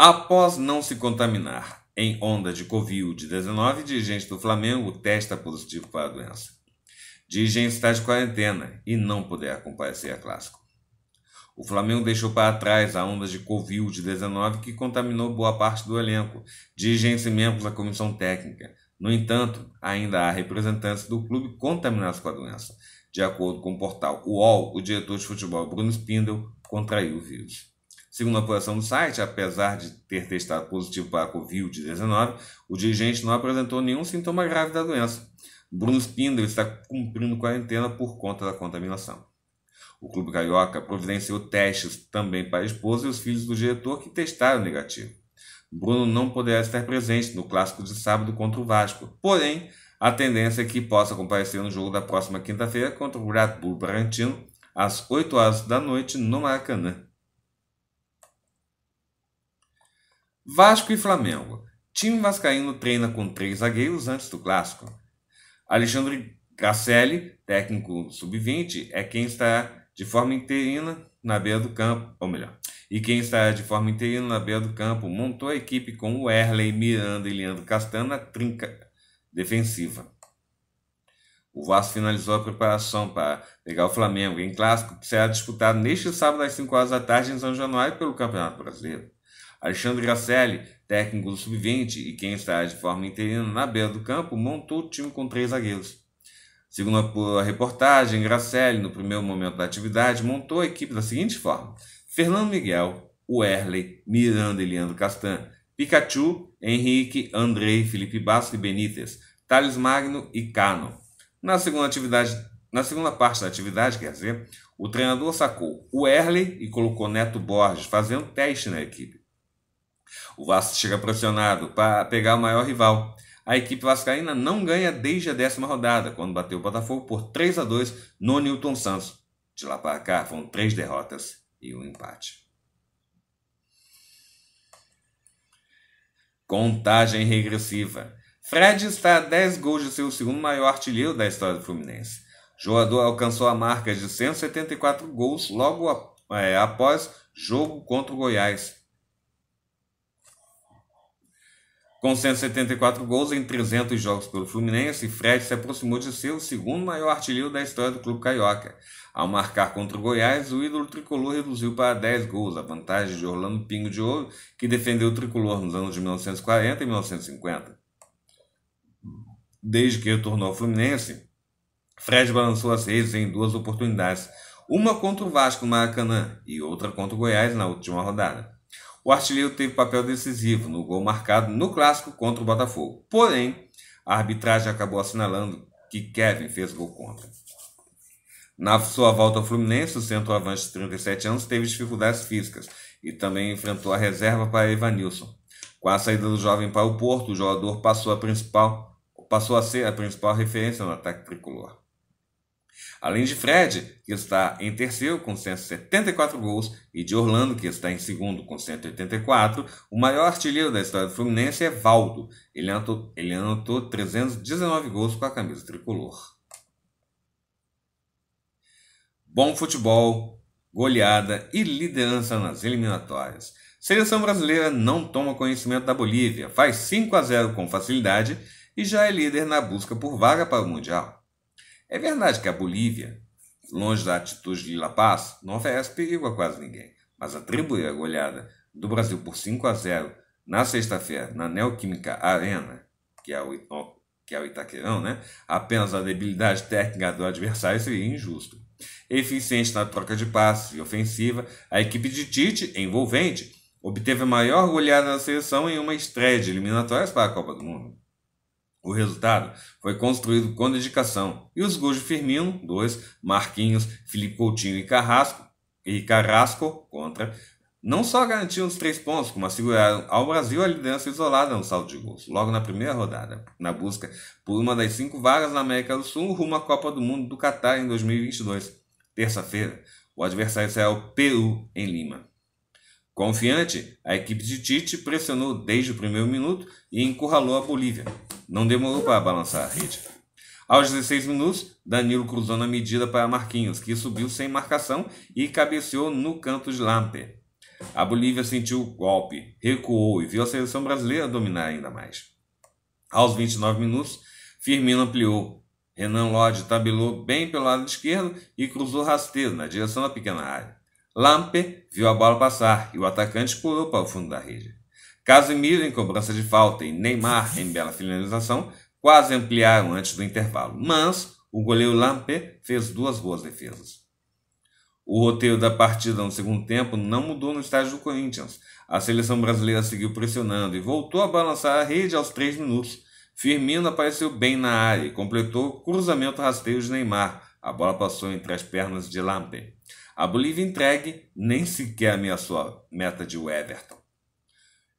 Após não se contaminar em onda de Covid-19, dirigente do Flamengo testa positivo para a doença. Dirigente está de quarentena e não poderá comparecer a clássico. O Flamengo deixou para trás a onda de Covid-19 que contaminou boa parte do elenco, dirigentes e membros da comissão técnica. No entanto, ainda há representantes do clube contaminados com a doença. De acordo com o portal UOL, o diretor de futebol Bruno Spindel contraiu o vírus. Segundo a apuração do site, apesar de ter testado positivo para a Covid-19, o dirigente não apresentou nenhum sintoma grave da doença. Bruno Spindler está cumprindo quarentena por conta da contaminação. O Clube Carioca providenciou testes também para a esposa e os filhos do diretor que testaram negativo. Bruno não poderá estar presente no clássico de sábado contra o Vasco, porém, a tendência é que possa comparecer no jogo da próxima quinta-feira contra o Red Bull Bragantino às 8 horas da noite no Maracanã. Vasco e Flamengo. Time vascaíno treina com três zagueiros antes do clássico. Alexandre Gracelli, técnico sub-20, é quem está de forma interina na beira do campo, ou melhor, e quem está de forma interina na beira do campo montou a equipe com o Erley, Miranda e Leandro Castanha trinca defensiva. O Vasco finalizou a preparação para pegar o Flamengo em clássico que será disputado neste sábado às 5 horas da tarde em São Januário pelo Campeonato Brasileiro. Alexandre Gracelli, técnico do Sub-20 e quem está de forma interina na beira do campo, montou o time com três zagueiros. Segundo a reportagem, Gracelli, no primeiro momento da atividade, montou a equipe da seguinte forma: Fernando Miguel, Werley, Miranda e Leandro Castan, Pikachu, Henrique, Andrei, Felipe Basco e Benítez, Thales Magno e Cano. Na segunda atividade, na segunda parte da atividade, quer dizer, o treinador sacou o e colocou Neto Borges fazendo teste na equipe. O Vasco chega pressionado para pegar o maior rival. A equipe vascaína não ganha desde a décima rodada, quando bateu o Botafogo por 3 a 2 no Newton Santos. De lá para cá foram três derrotas e um empate. Contagem regressiva. Fred está a 10 gols de seu segundo maior artilheiro da história do Fluminense. O jogador alcançou a marca de 174 gols logo é, após jogo contra o Goiás, Com 174 gols em 300 jogos pelo Fluminense, Fred se aproximou de ser o segundo maior artilheiro da história do clube carioca. Ao marcar contra o Goiás, o ídolo tricolor reduziu para 10 gols, a vantagem de Orlando Pingo de Ouro, que defendeu o tricolor nos anos de 1940 e 1950. Desde que retornou ao Fluminense, Fred balançou as redes em duas oportunidades, uma contra o Vasco no Maracanã e outra contra o Goiás na última rodada. O artilheiro teve papel decisivo no gol marcado no clássico contra o Botafogo. Porém, a arbitragem acabou assinalando que Kevin fez gol contra. Na sua volta ao Fluminense, o centroavante de 37 anos teve dificuldades físicas e também enfrentou a reserva para Evanilson. Com a saída do jovem para o Porto, o jogador passou a principal passou a ser a principal referência no ataque tricolor. Além de Fred, que está em terceiro com 174 gols, e de Orlando, que está em segundo com 184, o maior artilheiro da história do Fluminense é Valdo. Ele anotou, ele anotou 319 gols com a camisa tricolor. Bom futebol, goleada e liderança nas eliminatórias. Seleção brasileira não toma conhecimento da Bolívia, faz 5 a 0 com facilidade e já é líder na busca por vaga para o Mundial. É verdade que a Bolívia, longe da atitude de La Paz, não oferece perigo a quase ninguém, mas atribuir a goleada do Brasil por 5 a 0 na sexta-feira na Neoquímica Arena, que é o, que é o Itaquerão, né? apenas a debilidade técnica do adversário seria injusto. Eficiente na troca de passes e ofensiva, a equipe de Tite, envolvente, obteve a maior goleada da seleção em uma estreia de eliminatórias para a Copa do Mundo. O resultado foi construído com dedicação e os gols de Firmino, dois, Marquinhos, Felipe Coutinho e Carrasco, e Carrasco contra, não só garantiram os três pontos, como asseguraram ao Brasil a liderança isolada no saldo de gols, logo na primeira rodada, na busca por uma das cinco vagas na América do Sul rumo à Copa do Mundo do Catar em 2022. Terça-feira, o adversário será o Peru, em Lima. Confiante, a equipe de Tite pressionou desde o primeiro minuto e encurralou a Bolívia, não demorou para balançar a rede. Aos 16 minutos, Danilo cruzou na medida para Marquinhos, que subiu sem marcação e cabeceou no canto de Lampe. A Bolívia sentiu o golpe, recuou e viu a seleção brasileira dominar ainda mais. Aos 29 minutos, Firmino ampliou. Renan Lodge tabelou bem pelo lado esquerdo e cruzou rasteiro na direção da pequena área. Lampe viu a bola passar e o atacante pulou para o fundo da rede. Casemiro em cobrança de falta e Neymar em bela finalização quase ampliaram antes do intervalo, mas o goleiro Lampé fez duas boas defesas. O roteiro da partida no segundo tempo não mudou no estádio do Corinthians. A seleção brasileira seguiu pressionando e voltou a balançar a rede aos três minutos. Firmino apareceu bem na área e completou o cruzamento rasteiro de Neymar. A bola passou entre as pernas de Lampé. A Bolívia entregue nem sequer ameaçou a meta de Everton.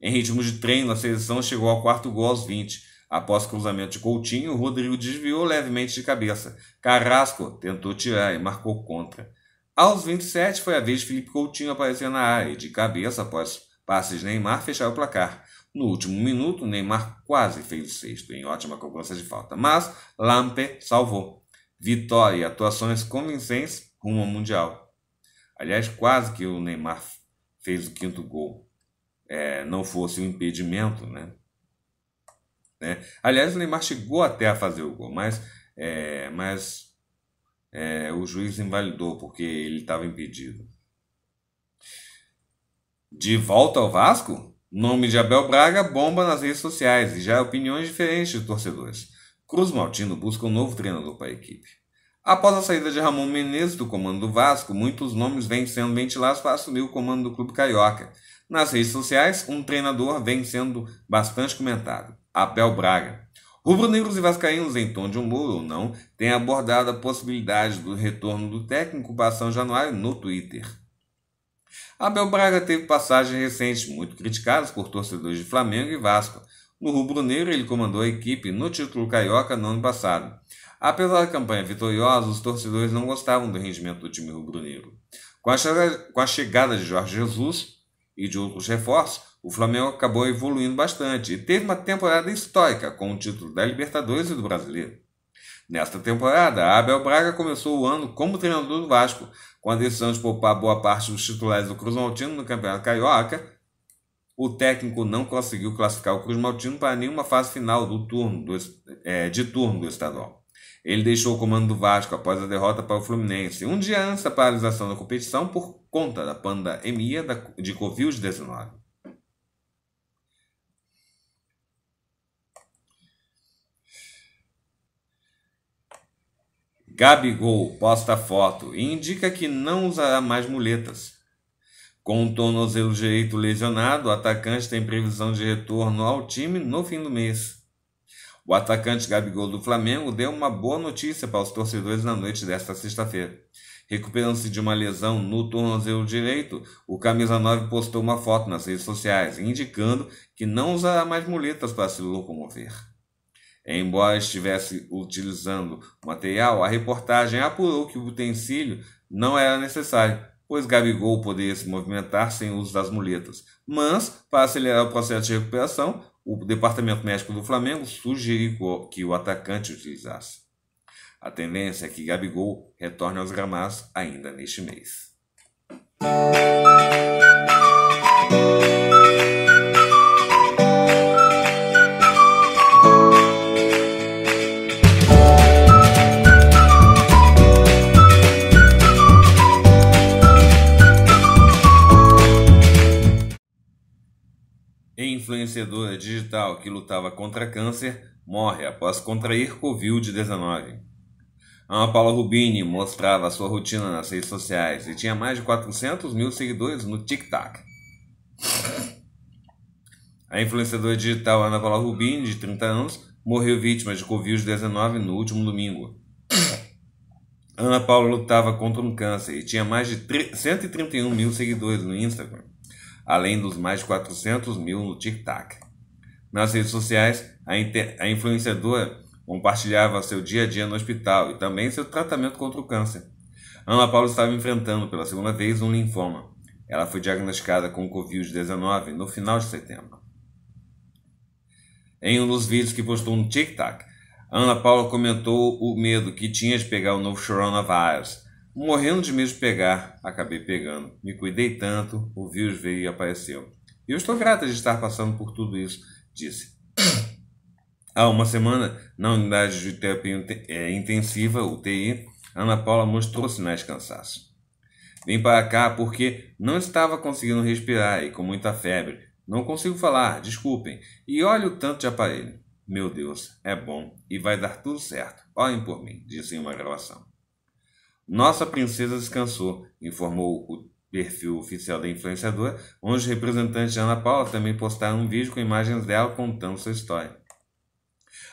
Em ritmo de treino, a seleção chegou ao quarto gol aos 20. Após cruzamento de Coutinho, Rodrigo desviou levemente de cabeça. Carrasco tentou tirar e marcou contra. Aos 27 foi a vez de Felipe Coutinho aparecer na área e de cabeça, após passes de Neymar, fechar o placar. No último minuto, Neymar quase fez o sexto, em ótima cobrança de falta, mas Lampe salvou. Vitória e atuações convincentes rumo ao Mundial. Aliás, quase que o Neymar fez o quinto gol é, não fosse um impedimento, né? né? Aliás, o Neymar chegou até a fazer o gol, mas, é, mas é, o juiz invalidou porque ele estava impedido. De volta ao Vasco? Nome de Abel Braga bomba nas redes sociais e já é opiniões diferentes de torcedores. Cruz Maltino busca um novo treinador para a equipe. Após a saída de Ramon Menezes do comando do Vasco, muitos nomes vêm sendo ventilados para assumir o comando do clube carioca. Nas redes sociais, um treinador vem sendo bastante comentado, Abel Braga. Rubro-negros e vascaínos, em tom de humor ou não, têm abordado a possibilidade do retorno do técnico para São Januário no Twitter. Abel Braga teve passagens recentes muito criticadas por torcedores de Flamengo e Vasco. No rubro-negro, ele comandou a equipe no título carioca no ano passado. Apesar da campanha vitoriosa, os torcedores não gostavam do rendimento do time rubro-negro. Com, a chegada de Jorge Jesus, e de outros reforços, o Flamengo acabou evoluindo bastante e teve uma temporada histórica com o título da Libertadores e do Brasileiro. Nesta temporada, Abel Braga começou o ano como treinador do Vasco, com a decisão de poupar boa parte dos titulares do Cruz Maltino no Campeonato Carioca. O técnico não conseguiu classificar o Cruz Maltino para nenhuma fase final do turno do, é, de turno do estadual. Ele deixou o comando do Vasco após a derrota para o Fluminense, um dia antes da paralisação da competição por conta da pandemia de Covid-19. Gabigol posta foto e indica que não usará mais muletas. Com o tornozelo direito lesionado, o atacante tem previsão de retorno ao time no fim do mês. O atacante Gabigol do Flamengo deu uma boa notícia para os torcedores na noite desta sexta-feira. Recuperando-se de uma lesão no tornozelo direito, o camisa 9 postou uma foto nas redes sociais, indicando que não usará mais muletas para se locomover. Embora estivesse utilizando material, a reportagem apurou que o utensílio não era necessário, pois Gabigol poderia se movimentar sem o uso das muletas. Mas, para acelerar o processo de recuperação, o departamento médico do Flamengo sugeriu que o atacante utilizasse. A tendência é que Gabigol retorne aos gramados ainda neste mês. influenciadora digital que lutava contra câncer morre após contrair Covid-19. Ana Paula Rubini mostrava sua rotina nas redes sociais e tinha mais de 400 mil seguidores no TikTok. A influenciadora digital Ana Paula Rubini, de 30 anos, morreu vítima de Covid-19 no último domingo. Ana Paula lutava contra um câncer e tinha mais de 131 mil seguidores no Instagram além dos mais de 400 mil no TikTok. Nas redes sociais, a, a influenciadora compartilhava seu dia a dia no hospital e também seu tratamento contra o câncer. Ana Paula estava enfrentando pela segunda vez um linfoma. Ela foi diagnosticada com Covid-19 no final de setembro. Em um dos vídeos que postou no TikTok, Ana Paula comentou o medo que tinha de pegar o novo coronavírus Morrendo de medo de pegar, acabei pegando. Me cuidei tanto, o vírus veio e apareceu. Eu estou grata de estar passando por tudo isso, disse. Há uma semana, na unidade de terapia é, intensiva, UTI, Ana Paula mostrou sinais de cansaço. Vim para cá porque não estava conseguindo respirar e com muita febre. Não consigo falar, desculpem. E olha o tanto de aparelho. Meu Deus, é bom e vai dar tudo certo. Olhem por mim, disse em uma gravação. Nossa princesa descansou, informou o perfil oficial da influenciadora, onde os representantes de Ana Paula também postaram um vídeo com imagens dela contando sua história.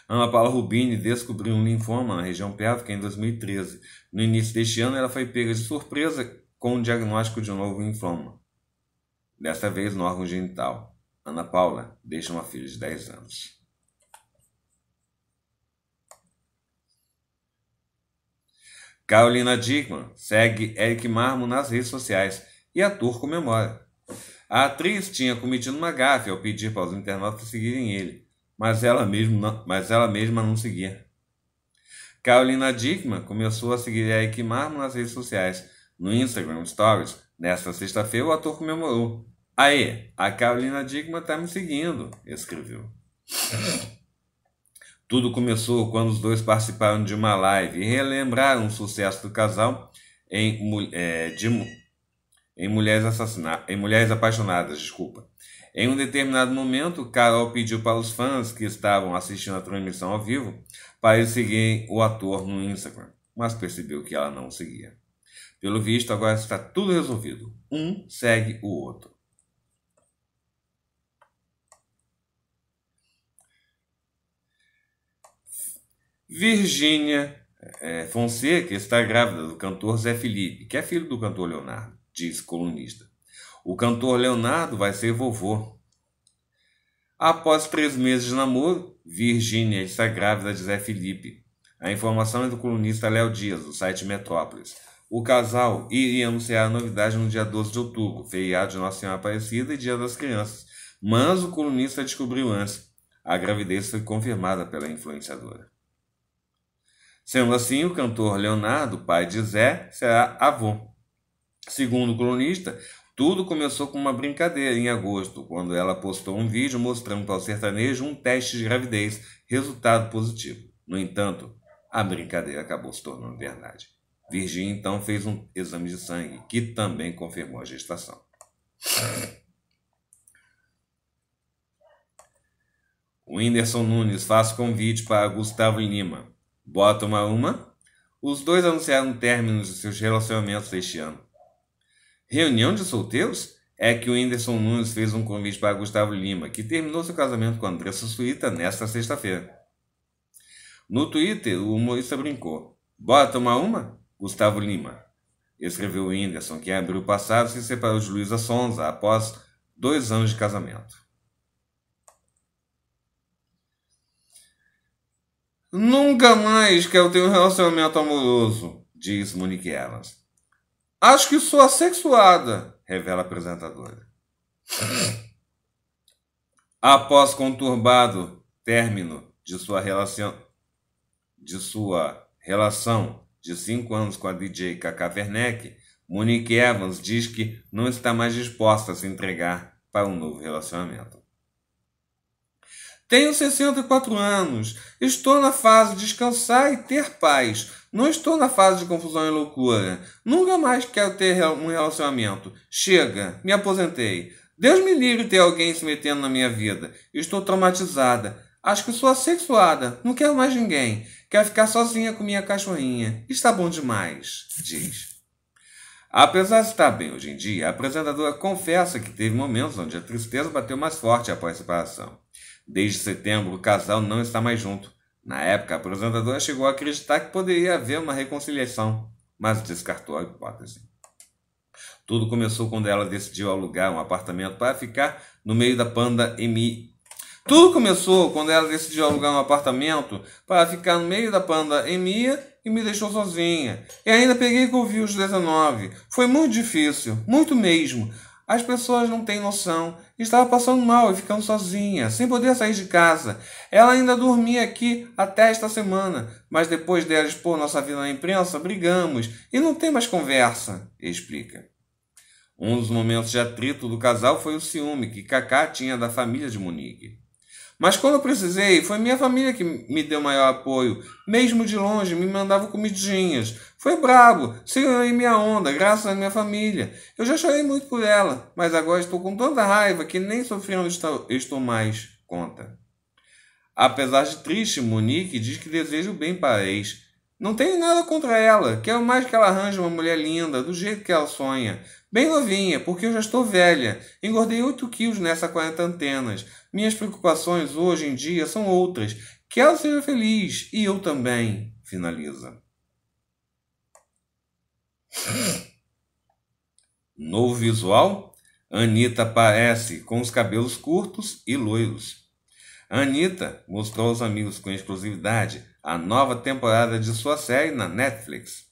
Ana Paula Rubini descobriu um linfoma na região pélvica em 2013. No início deste ano, ela foi pega de surpresa com o diagnóstico de um novo linfoma, desta vez no órgão genital. Ana Paula deixa uma filha de 10 anos. Carolina Dickman segue Eric Marmo nas redes sociais e a comemora. A atriz tinha cometido uma gafe ao pedir para os internautas seguirem ele, mas ela, mesmo não, mas ela mesma não seguia. Carolina Dickman começou a seguir Eric Marmo nas redes sociais. No Instagram Stories, nesta sexta-feira, o ator comemorou. Aê, a Carolina Dickman tá me seguindo, escreveu. Tudo começou quando os dois participaram de uma live e relembraram o sucesso do casal em, é, de, em Mulheres em Mulheres Apaixonadas, desculpa. Em um determinado momento, Carol pediu para os fãs que estavam assistindo a transmissão ao vivo para eles seguirem o ator no Instagram, mas percebeu que ela não seguia. Pelo visto, agora está tudo resolvido. Um segue o outro. Virgínia é, Fonseca está grávida do cantor Zé Felipe, que é filho do cantor Leonardo, diz colunista. O cantor Leonardo vai ser vovô. Após três meses de namoro, Virgínia está grávida de Zé Felipe. A informação é do colunista Léo Dias, do site Metrópolis. O casal iria anunciar a novidade no dia 12 de outubro, feriado de Nossa Senhora Aparecida e Dia das Crianças, mas o colunista descobriu antes. A gravidez foi confirmada pela influenciadora. Sendo assim, o cantor Leonardo, pai de Zé, será avô. Segundo o cronista, tudo começou com uma brincadeira em agosto, quando ela postou um vídeo mostrando ao sertanejo um teste de gravidez, resultado positivo. No entanto, a brincadeira acabou se tornando verdade. Virgínia então fez um exame de sangue, que também confirmou a gestação. O Whindersson Nunes faz convite para Gustavo Lima. Bota uma uma? Os dois anunciaram términos de seus relacionamentos este ano. Reunião de solteiros? É que o Whindersson Nunes fez um convite para Gustavo Lima, que terminou seu casamento com Andressa Suíta nesta sexta-feira. No Twitter, o humorista brincou. Bota uma uma? Gustavo Lima. Escreveu Whindersson, que em abril passado se separou de Luísa Sonza após dois anos de casamento. Nunca mais quero ter um relacionamento amoroso, diz Monique Evans. Acho que sou assexuada, revela a apresentadora. Após conturbado término de sua relação de sua relação de cinco anos com a DJ Kaka Werneck, Monique Evans diz que não está mais disposta a se entregar para um novo relacionamento. Tenho 64 anos. Estou na fase de descansar e ter paz. Não estou na fase de confusão e loucura. Nunca mais quero ter um relacionamento. Chega, me aposentei. Deus me livre de ter alguém se metendo na minha vida. Estou traumatizada. Acho que sou assexuada. Não quero mais ninguém. Quero ficar sozinha com minha cachorrinha. Está bom demais, diz. Apesar de estar bem hoje em dia, a apresentadora confessa que teve momentos onde a tristeza bateu mais forte após a separação. Desde setembro, o casal não está mais junto. Na época, a apresentadora chegou a acreditar que poderia haver uma reconciliação, mas descartou a hipótese. Tudo começou quando ela decidiu alugar um apartamento para ficar no meio da panda Emi. Tudo começou quando ela decidiu alugar um apartamento para ficar no meio da panda Emi e me deixou sozinha. E ainda peguei Covid-19. Foi muito difícil, muito mesmo. As pessoas não têm noção. Estava passando mal e ficando sozinha, sem poder sair de casa. Ela ainda dormia aqui até esta semana, mas depois dela expor nossa vida na imprensa, brigamos e não tem mais conversa, explica. Um dos momentos de atrito do casal foi o ciúme que Kaká tinha da família de Monique. Mas quando eu precisei, foi minha família que me deu maior apoio. Mesmo de longe, me mandava comidinhas. Foi brabo, segurei minha onda, graças à minha família. Eu já chorei muito por ela, mas agora estou com tanta raiva que nem sofrendo estou mais. Conta. Apesar de triste, Monique diz que deseja o bem para a ex. Não tenho nada contra ela, quero mais que ela arranje uma mulher linda, do jeito que ela sonha. Bem novinha, porque eu já estou velha. Engordei 8 quilos nessa 40 antenas. Minhas preocupações hoje em dia são outras. Que ela seja feliz e eu também. Finaliza. Novo visual? Anitta aparece com os cabelos curtos e loiros. Anitta mostrou aos amigos com exclusividade a nova temporada de sua série na Netflix.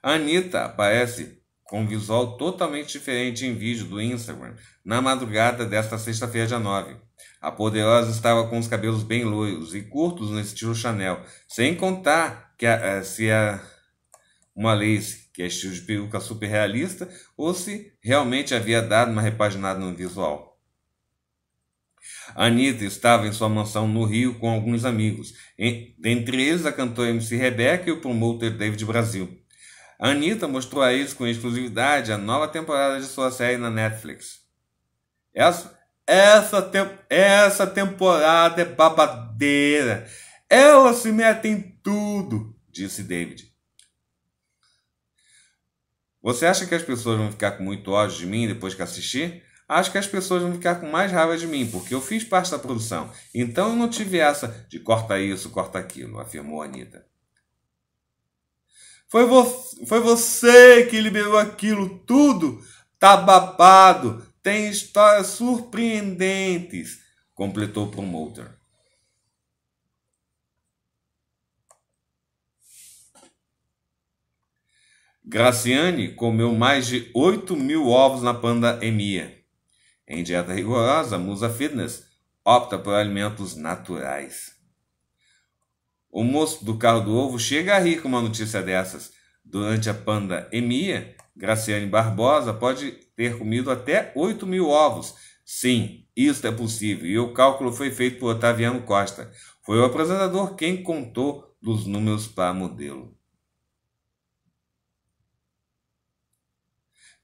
Anitta aparece com um visual totalmente diferente em vídeo do Instagram, na madrugada desta sexta-feira, dia 9. A poderosa estava com os cabelos bem loiros e curtos no estilo Chanel, sem contar que a, eh, a, se é uma lace, que é estilo de peruca super realista, ou se realmente havia dado uma repaginada no visual. Anitta estava em sua mansão no Rio com alguns amigos, entre eles a cantora MC Rebeca e o promotor David Brasil. A Anitta mostrou a isso com exclusividade a nova temporada de sua série na Netflix. Essa, essa, te, essa temporada é babadeira. Ela se mete em tudo, disse David. Você acha que as pessoas vão ficar com muito ódio de mim depois que assistir? Acho que as pessoas vão ficar com mais raiva de mim, porque eu fiz parte da produção. Então eu não tive essa de corta isso, corta aquilo, afirmou Anitta. Foi você, foi você que liberou aquilo tudo. Tá babado. Tem histórias surpreendentes, completou o promoter. Graciane comeu mais de 8 mil ovos na pandemia. Em dieta rigorosa, Musa Fitness opta por alimentos naturais. O moço do carro do ovo chega a rir com uma notícia dessas. Durante a pandemia, Graciane Barbosa pode ter comido até 8 mil ovos. Sim, isso é possível, e o cálculo foi feito por Otaviano Costa. Foi o apresentador quem contou dos números para modelo.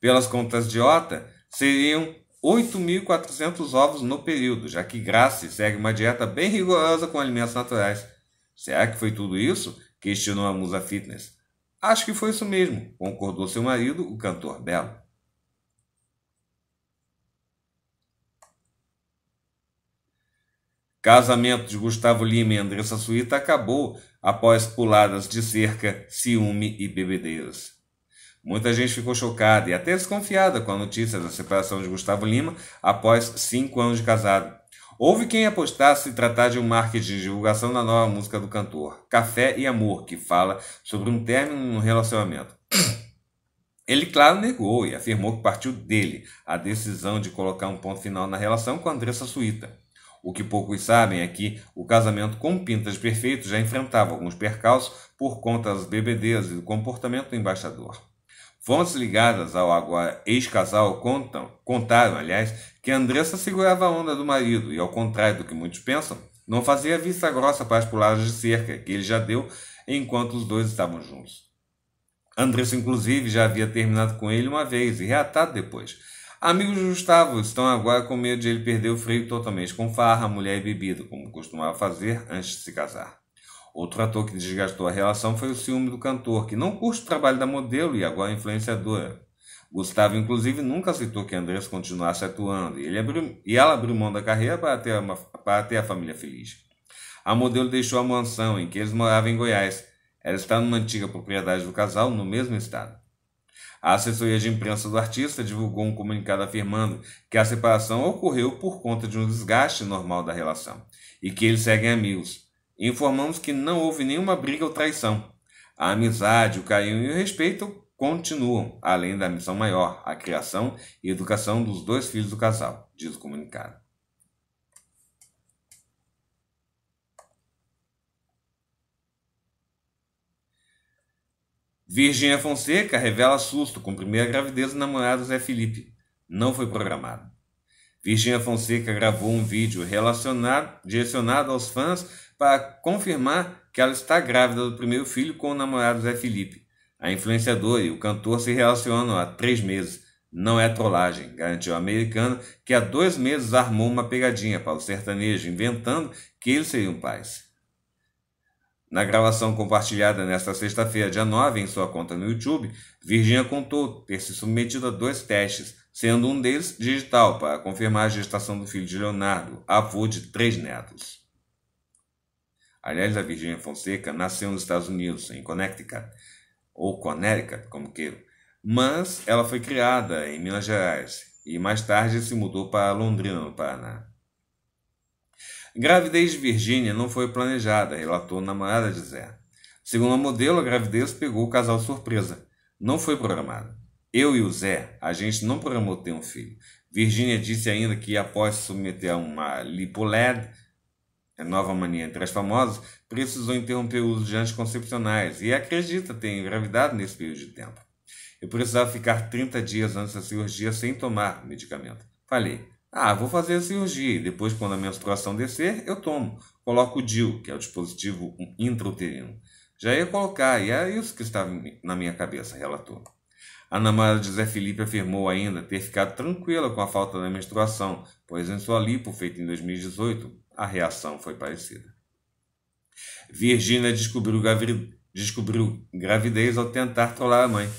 Pelas contas de Ota, seriam 8.400 ovos no período, já que Grace segue uma dieta bem rigorosa com alimentos naturais. Será é que foi tudo isso? questionou a musa fitness. Acho que foi isso mesmo, concordou seu marido, o cantor Belo. Casamento de Gustavo Lima e Andressa Suíta acabou após puladas de cerca, ciúme e bebedeiras. Muita gente ficou chocada e até desconfiada com a notícia da separação de Gustavo Lima após cinco anos de casado. Houve quem apostasse se tratar de um marketing de divulgação da nova música do cantor, Café e Amor, que fala sobre um término no relacionamento. Ele, claro, negou e afirmou que partiu dele a decisão de colocar um ponto final na relação com Andressa Suíta. O que poucos sabem é que o casamento com Pintas Perfeito já enfrentava alguns percalços por conta das bebedeiras e do comportamento do embaixador. Fontes ligadas ao agora ex-casal contam, contaram, aliás, que Andressa segurava a onda do marido e, ao contrário do que muitos pensam, não fazia vista grossa para as puladas de cerca que ele já deu enquanto os dois estavam juntos. Andressa, inclusive, já havia terminado com ele uma vez e reatado depois. Amigos de Gustavo estão agora com medo de ele perder o freio totalmente com farra, mulher e bebida, como costumava fazer antes de se casar. Outro ator que desgastou a relação foi o ciúme do cantor, que não curte o trabalho da modelo e agora é influenciadora. Gustavo, inclusive, nunca aceitou que Andrés continuasse atuando e, abriu, e ela abriu mão da carreira para ter, uma, para ter a família feliz. A modelo deixou a mansão em que eles moravam em Goiás. Ela está numa antiga propriedade do casal, no mesmo estado. A assessoria de imprensa do artista divulgou um comunicado afirmando que a separação ocorreu por conta de um desgaste normal da relação e que eles seguem amigos. Informamos que não houve nenhuma briga ou traição. A amizade, o carinho e o respeito continuam, além da missão maior, a criação e educação dos dois filhos do casal, diz o comunicado. Virgínia Fonseca revela susto com primeira gravidez do namorado Zé Felipe. Não foi programado. Virgínia Fonseca gravou um vídeo relacionado, direcionado aos fãs para confirmar que ela está grávida do primeiro filho com o namorado Zé Felipe. A influenciadora e o cantor se relacionam há três meses. Não é trollagem, garantiu a americana, que há dois meses armou uma pegadinha para o sertanejo, inventando que eles seriam pais. Na gravação compartilhada nesta sexta-feira, dia 9, em sua conta no YouTube, Virginia contou ter se submetido a dois testes, sendo um deles digital, para confirmar a gestação do filho de Leonardo, avô de três netos. Aliás, a Virginia Fonseca nasceu nos Estados Unidos, em Connecticut, ou Connecticut, como queiram, mas ela foi criada em Minas Gerais e mais tarde se mudou para Londrina, no Paraná. Gravidez de Virgínia não foi planejada, relatou a namorada de Zé. Segundo a modelo, a gravidez pegou o casal surpresa. Não foi programada. Eu e o Zé, a gente não programou ter um filho. Virgínia disse ainda que após se submeter a uma LED, a nova mania entre as famosas precisou interromper o uso de anticoncepcionais e acredita ter engravidado nesse período de tempo. Eu precisava ficar 30 dias antes da cirurgia sem tomar medicamento. Falei, ah, vou fazer a cirurgia e depois, quando a menstruação descer, eu tomo. Coloco o DIL, que é o dispositivo intrauterino. Já ia colocar, e era isso que estava na minha cabeça, relatou. A namorada de Zé Felipe afirmou ainda ter ficado tranquila com a falta da menstruação, pois em sua lipo, feita em 2018, a reação foi parecida. Virginia descobriu, gravi... descobriu gravidez ao tentar trollar a mãe.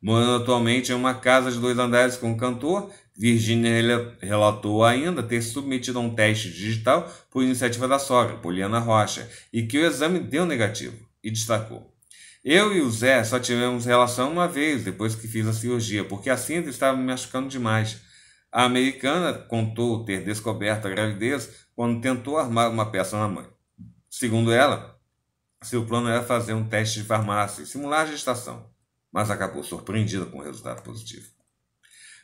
Morando atualmente em uma casa de dois andares com um cantor, Virginia relatou ainda ter submetido a um teste digital por iniciativa da sogra, Poliana Rocha, e que o exame deu negativo, e destacou. Eu e o Zé só tivemos relação uma vez depois que fiz a cirurgia, porque a cinta estava me machucando demais. A americana contou ter descoberto a gravidez quando tentou armar uma peça na mãe. Segundo ela, seu plano era fazer um teste de farmácia e simular a gestação, mas acabou surpreendida com o resultado positivo.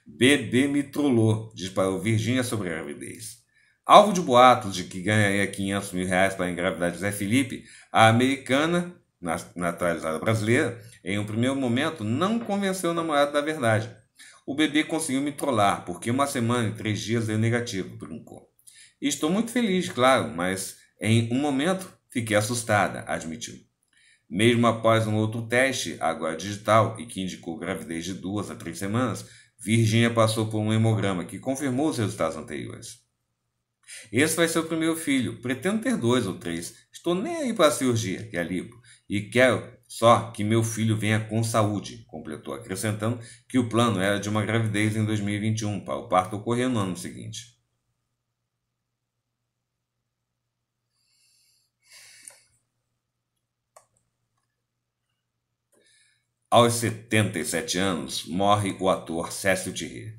Bebê me trollou, disparou Virgínia sobre a gravidez. Alvo de boatos de que ganharia 500 mil reais para engravidar José Felipe, a americana, naturalizada brasileira, em um primeiro momento não convenceu o namorado da verdade o bebê conseguiu me trollar, porque uma semana e três dias deu negativo, brincou. estou muito feliz, claro, mas em um momento fiquei assustada, admitiu. Mesmo após um outro teste, agora digital, e que indicou gravidez de duas a três semanas, Virginia passou por um hemograma que confirmou os resultados anteriores. Esse vai ser o primeiro filho. Pretendo ter dois ou três. Estou nem aí para a cirurgia, que é lipo. E quero só que meu filho venha com saúde, completou, acrescentando que o plano era de uma gravidez em 2021, para o parto ocorrer no ano seguinte. Aos 77 anos, morre o ator Cécio Thierry.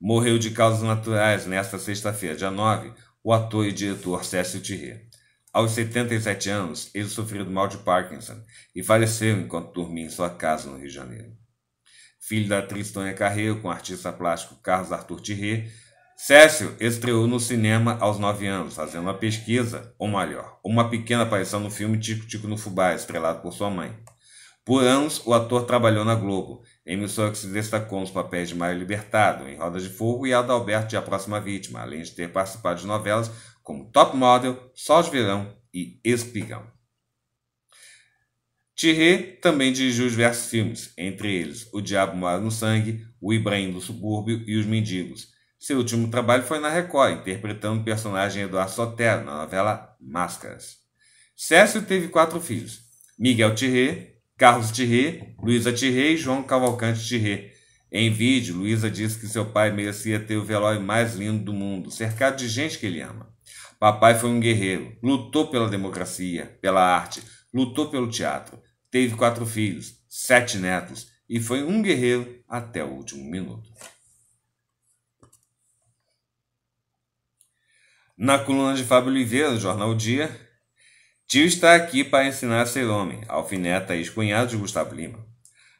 Morreu de causas naturais nesta sexta-feira, dia 9, o ator e diretor Cécio Thierry. Aos 77 anos, ele sofreu do mal de Parkinson e faleceu enquanto dormia em sua casa no Rio de Janeiro. Filho da atriz Tonha Carreiro com o artista plástico Carlos Arthur Thierry, Cécio estreou no cinema aos 9 anos, fazendo uma pesquisa, ou melhor, uma pequena aparição no filme Tico Tico no Fubá, estrelado por sua mãe. Por anos, o ator trabalhou na Globo, emissora que se destacou nos papéis de Mário Libertado, em Rodas de Fogo e Adalberto de A Próxima Vítima, além de ter participado de novelas como top model, Sós Verão e Espigão. Thierry também dirigiu diversos filmes, entre eles O Diabo Mora no Sangue, O Ibrahim do Subúrbio e Os Mendigos. Seu último trabalho foi na Record, interpretando o personagem Eduardo Sotero na novela Máscaras. Cécio teve quatro filhos: Miguel Thierry, Carlos Thierry, Luísa Thierry e João Cavalcante Thierry. Em vídeo, Luísa disse que seu pai merecia ter o velório mais lindo do mundo, cercado de gente que ele ama. Papai foi um guerreiro, lutou pela democracia, pela arte, lutou pelo teatro. Teve quatro filhos, sete netos e foi um guerreiro até o último minuto. Na coluna de Fábio Oliveira, do Jornal o Dia, tio está aqui para ensinar a ser homem, alfineta e ex-cunhado de Gustavo Lima.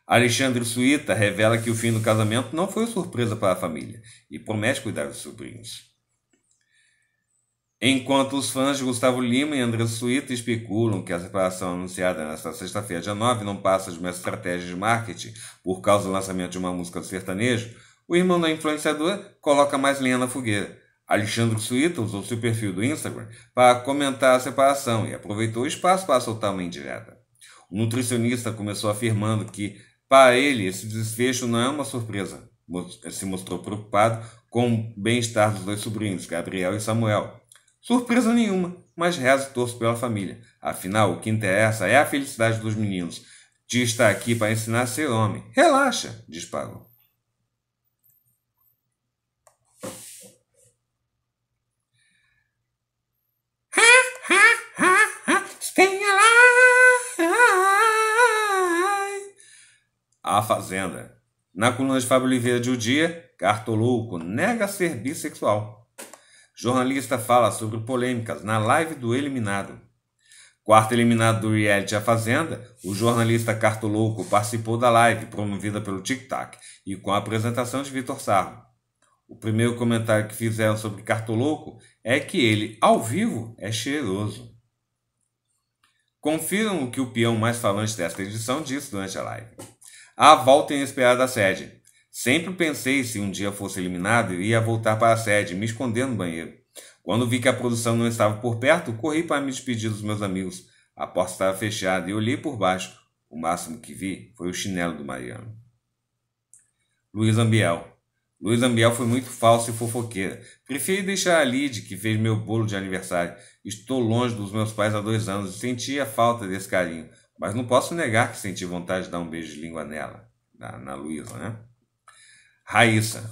Alexandre Suíta revela que o fim do casamento não foi surpresa para a família e promete cuidar dos sobrinhos. Enquanto os fãs de Gustavo Lima e André Suíta especulam que a separação anunciada nesta sexta-feira, dia 9, não passa de uma estratégia de marketing por causa do lançamento de uma música do sertanejo, o irmão da influenciadora coloca mais lenha na fogueira. Alexandre Suíta usou seu perfil do Instagram para comentar a separação e aproveitou o espaço para soltar uma indireta. O nutricionista começou afirmando que, para ele, esse desfecho não é uma surpresa. Se mostrou preocupado com o bem-estar dos dois sobrinhos, Gabriel e Samuel, Surpresa nenhuma, mas rezo e torço pela família. Afinal, o que interessa é, é a felicidade dos meninos. Tia está aqui para ensinar a ser homem. Relaxa, diz Pablo. A Fazenda. Na coluna de Fábio Oliveira de O Dia, nega ser bissexual. Jornalista fala sobre polêmicas na live do eliminado. Quarto eliminado do reality A Fazenda, o jornalista Cartolouco participou da live promovida pelo Tic Tac e com a apresentação de Vitor Sarro. O primeiro comentário que fizeram sobre Cartolouco é que ele, ao vivo, é cheiroso. Confiram o que o peão mais falante desta edição disse durante a live. A volta inesperada à sede. Sempre pensei se um dia fosse eliminado, iria voltar para a sede, me esconder no banheiro. Quando vi que a produção não estava por perto, corri para me despedir dos meus amigos. A porta estava fechada e olhei por baixo. O máximo que vi foi o chinelo do Mariano. Luiz Ambiel. Luiz Ambiel foi muito falso e fofoqueira. Prefiro deixar a Lid, que fez meu bolo de aniversário. Estou longe dos meus pais há dois anos e senti a falta desse carinho. Mas não posso negar que senti vontade de dar um beijo de língua nela, na, na Luísa, né? Raíssa.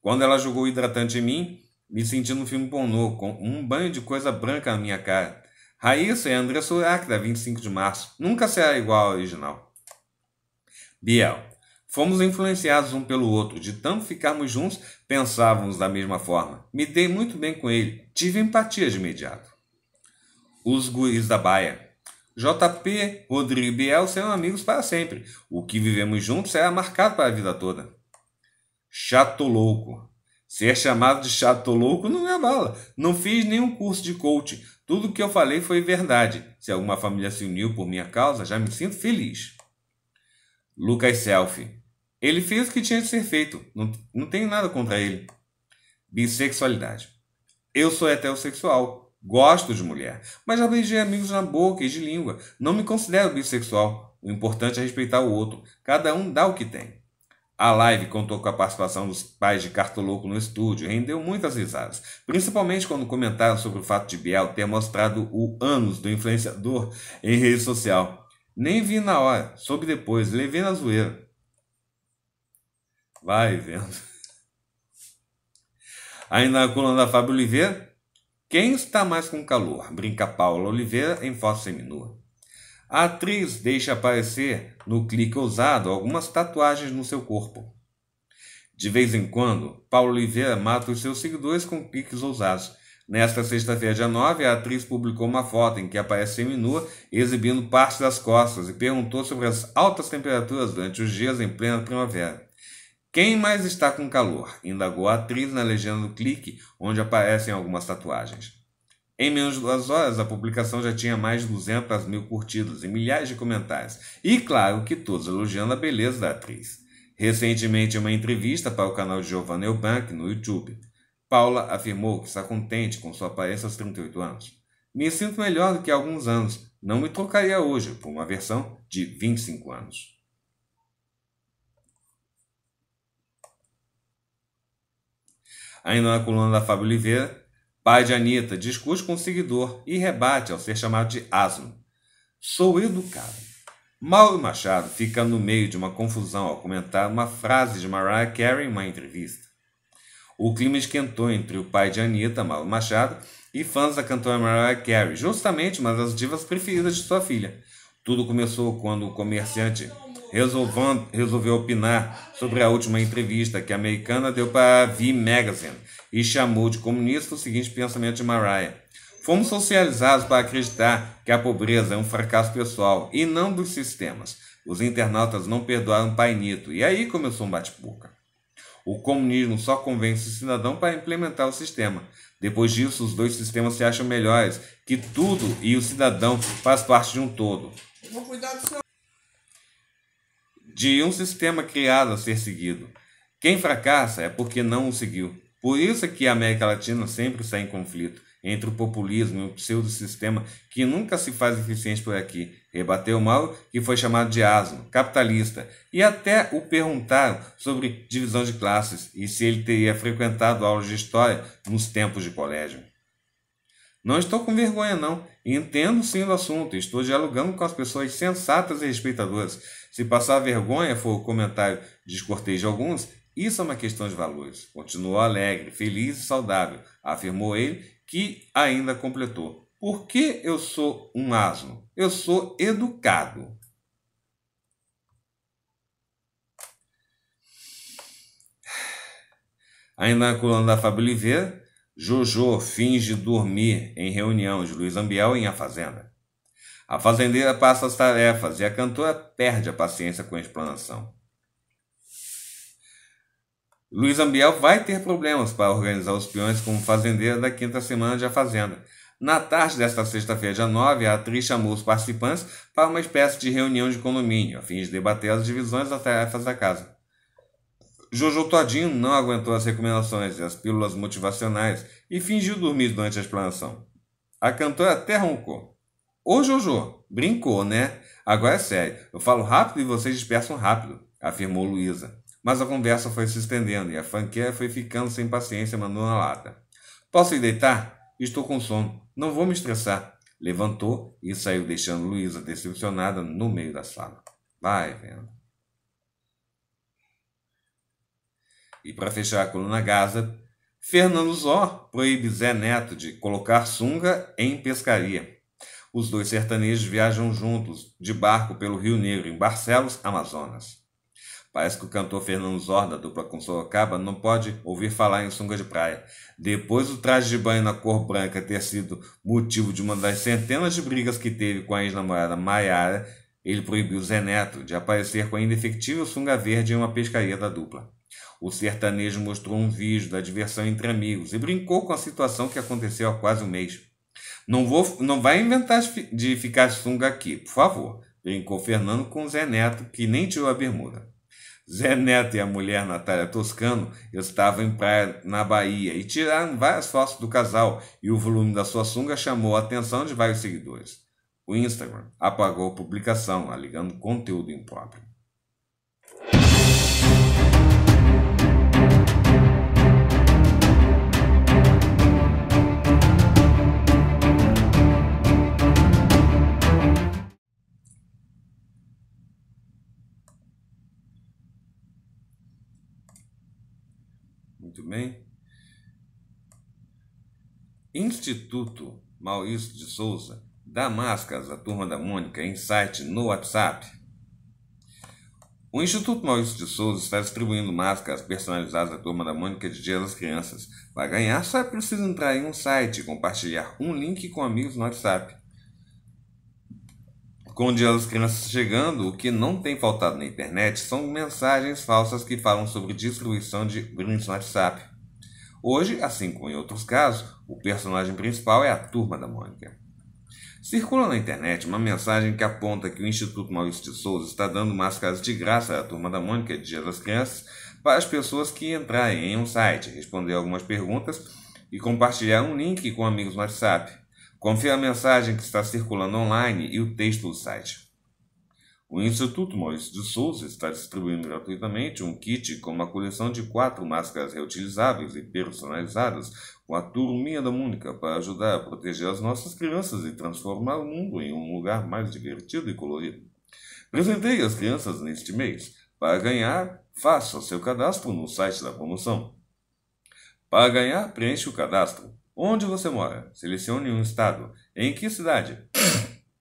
Quando ela jogou hidratante em mim, me senti no filme pornô, com um banho de coisa branca na minha cara. Raíssa é André Surak, da 25 de março. Nunca será igual ao original. Biel. Fomos influenciados um pelo outro. De tanto ficarmos juntos, pensávamos da mesma forma. Me dei muito bem com ele. Tive empatia de imediato. Os guris da baia. JP, Rodrigo e Biel serão amigos para sempre. O que vivemos juntos será marcado para a vida toda. Chato louco. Ser chamado de chato louco não é bala. Não fiz nenhum curso de coach. Tudo o que eu falei foi verdade. Se alguma família se uniu por minha causa, já me sinto feliz. Lucas Selfie. Ele fez o que tinha de ser feito. Não, não tenho nada contra ele. Bissexualidade. Eu sou heterossexual. Gosto de mulher, mas já beijei amigos na boca e de língua. Não me considero bissexual. O importante é respeitar o outro. Cada um dá o que tem. A live contou com a participação dos pais de Cartoloco no estúdio e rendeu muitas risadas, principalmente quando comentaram sobre o fato de Biel ter mostrado o ânus do influenciador em rede social. Nem vi na hora, soube depois, levei na zoeira. Vai vendo. Ainda na coluna da Fábio Oliveira, quem está mais com calor? Brinca Paula Oliveira em foto seminua. A atriz deixa aparecer, no clique ousado, algumas tatuagens no seu corpo. De vez em quando, Paula Oliveira mata os seus seguidores com cliques ousados. Nesta sexta-feira, dia 9, a atriz publicou uma foto em que aparece seminua, exibindo parte das costas, e perguntou sobre as altas temperaturas durante os dias em plena primavera. Quem mais está com calor? indagou a atriz na legenda do clique, onde aparecem algumas tatuagens. Em menos de duas horas, a publicação já tinha mais de 200 mil curtidas e milhares de comentários. E claro que todos elogiando a beleza da atriz. Recentemente, em uma entrevista para o canal de Giovanna Eubank no YouTube, Paula afirmou que está contente com sua aparência aos 38 anos. Me sinto melhor do que há alguns anos. Não me trocaria hoje por uma versão de 25 anos. Ainda na coluna da Fábio Oliveira, pai de Anitta discute com o seguidor e rebate ao ser chamado de asno. Sou educado. Mauro Machado fica no meio de uma confusão ao comentar uma frase de Mariah Carey em uma entrevista. O clima esquentou entre o pai de Anitta, Mauro Machado, e fãs da cantora Mariah Carey, justamente uma das divas preferidas de sua filha. Tudo começou quando o comerciante resolvendo, resolveu opinar sobre a última entrevista que a americana deu para a V Magazine e chamou de comunista o seguinte pensamento de Mariah. Fomos socializados para acreditar que a pobreza é um fracasso pessoal e não dos sistemas. Os internautas não perdoaram Painito, e aí começou um bate-boca. O comunismo só convence o cidadão para implementar o sistema. Depois disso, os dois sistemas se acham melhores, que tudo e o cidadão faz parte de um todo de um sistema criado a ser seguido. Quem fracassa é porque não o seguiu. Por isso é que a América Latina sempre está em conflito entre o populismo e o pseudo-sistema que nunca se faz eficiente por aqui. Rebateu Mauro, que foi chamado de asno, capitalista, e até o perguntaram sobre divisão de classes e se ele teria frequentado aulas de história nos tempos de colégio. Não estou com vergonha, não. Entendo sim do assunto, estou dialogando com as pessoas sensatas e respeitadoras. Se passar vergonha for o comentário descortês de alguns, isso é uma questão de valores. Continuou alegre, feliz e saudável, afirmou ele, que ainda completou. Por que eu sou um asno? Eu sou educado. Ainda na coluna da Fábio Oliveira, Jojo finge dormir em reunião de Luiz Ambiel em A Fazenda. A fazendeira passa as tarefas e a cantora perde a paciência com a explanação. Luiz Ambiel vai ter problemas para organizar os peões como fazendeira da quinta semana de A Fazenda. Na tarde desta sexta-feira, dia 9, a atriz chamou os participantes para uma espécie de reunião de condomínio, a fim de debater as divisões das tarefas da casa. Jojo Todinho não aguentou as recomendações e as pílulas motivacionais e fingiu dormir durante a explanação. A cantora até roncou. Ô Jojo, brincou, né? Agora é sério. Eu falo rápido e vocês dispersam rápido, afirmou Luísa. Mas a conversa foi se estendendo e a Fanqueira foi ficando sem paciência, mandou na lata. Posso ir deitar? Estou com sono. Não vou me estressar. Levantou e saiu, deixando Luísa decepcionada no meio da sala. Vai, vendo. E para fechar a coluna Gaza, Fernando Zó proíbe Zé Neto de colocar sunga em pescaria. Os dois sertanejos viajam juntos, de barco pelo Rio Negro, em Barcelos, Amazonas. Parece que o cantor Fernando Zorda, dupla com Sorocaba, não pode ouvir falar em sunga de praia. Depois do traje de banho na cor branca ter sido motivo de uma das centenas de brigas que teve com a ex-namorada Maiara, ele proibiu Zé Neto de aparecer com a indefectível sunga verde em uma pescaria da dupla. O sertanejo mostrou um vídeo da diversão entre amigos e brincou com a situação que aconteceu há quase um mês. Não, vou, não vai inventar de ficar sunga aqui, por favor. Brincou Fernando com Zé Neto, que nem tirou a bermuda. Zé Neto e a mulher Natália Toscano estavam em praia na Bahia e tiraram várias fotos do casal e o volume da sua sunga chamou a atenção de vários seguidores. O Instagram apagou a publicação, alegando conteúdo impróprio. bem. Instituto Maurício de Souza dá máscaras à turma da Mônica em site no WhatsApp. O Instituto Maurício de Souza está distribuindo máscaras personalizadas à turma da Mônica de Dia das Crianças. Para ganhar, só é preciso entrar em um site e compartilhar um link com amigos no WhatsApp. Com o Dia das Crianças chegando, o que não tem faltado na internet são mensagens falsas que falam sobre destruição de grupos no WhatsApp. Hoje, assim como em outros casos, o personagem principal é a turma da Mônica. Circula na internet uma mensagem que aponta que o Instituto Maurício de Souza está dando máscaras de graça à turma da Mônica de Dia das Crianças para as pessoas que entrarem em um site, responder algumas perguntas e compartilhar um link com amigos no WhatsApp. Confie a mensagem que está circulando online e o texto do site. O Instituto Maurício de Souza está distribuindo gratuitamente um kit com uma coleção de quatro máscaras reutilizáveis e personalizadas com a turminha da Mônica para ajudar a proteger as nossas crianças e transformar o mundo em um lugar mais divertido e colorido. Presentei as crianças neste mês. Para ganhar, faça seu cadastro no site da promoção. Para ganhar, preencha o cadastro. Onde você mora? Selecione um estado. Em que cidade?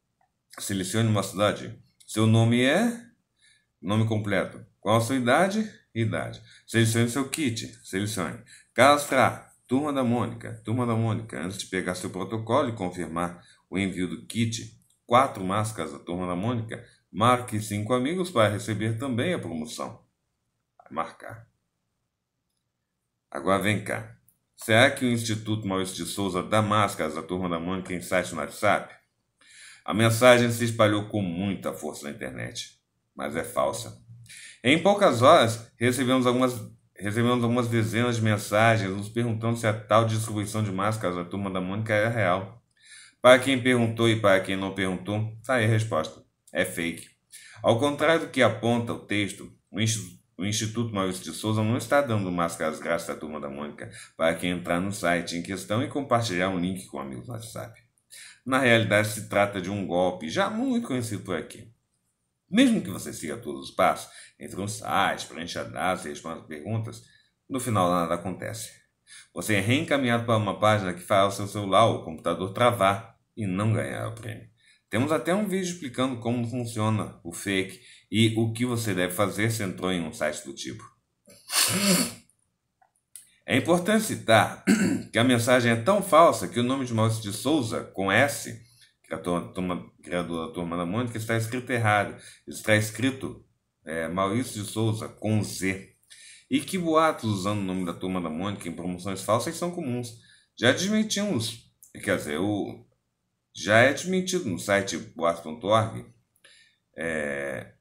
Selecione uma cidade. Seu nome é? Nome completo. Qual a sua idade? Idade. Selecione seu kit. Selecione. Cadastrar. Turma da Mônica. Turma da Mônica. Antes de pegar seu protocolo e confirmar o envio do kit, quatro máscaras da Turma da Mônica, marque cinco amigos para receber também a promoção. Marcar. Agora vem cá. Será que o Instituto Maurício de Souza dá máscaras à turma da Mônica em site no WhatsApp? A mensagem se espalhou com muita força na internet, mas é falsa. Em poucas horas, recebemos algumas, recebemos algumas dezenas de mensagens nos perguntando se a tal distribuição de máscaras à turma da Mônica era real. Para quem perguntou e para quem não perguntou, está aí a resposta. É fake. Ao contrário do que aponta o texto, o Instituto o Instituto Maurício de Souza não está dando máscaras grátis à turma da Mônica para quem entrar no site em questão e compartilhar um link com amigos do WhatsApp. Na realidade, se trata de um golpe já muito conhecido por aqui. Mesmo que você siga todos os passos, entre um site, preencha dados e responda perguntas, no final nada acontece. Você é reencaminhado para uma página que fará o seu celular ou computador travar e não ganhar o prêmio. Temos até um vídeo explicando como funciona o fake e o que você deve fazer se entrou em um site do tipo. É importante citar que a mensagem é tão falsa que o nome de Maurício de Souza, com S, que a turma, criador é da Turma da Mônica, está escrito errado. Está escrito é, Maurício de Souza com Z. E que boatos usando o nome da Turma da Mônica em promoções falsas são comuns. Já desmentimos, quer dizer, o, já é desmentido no site boatos.org. É,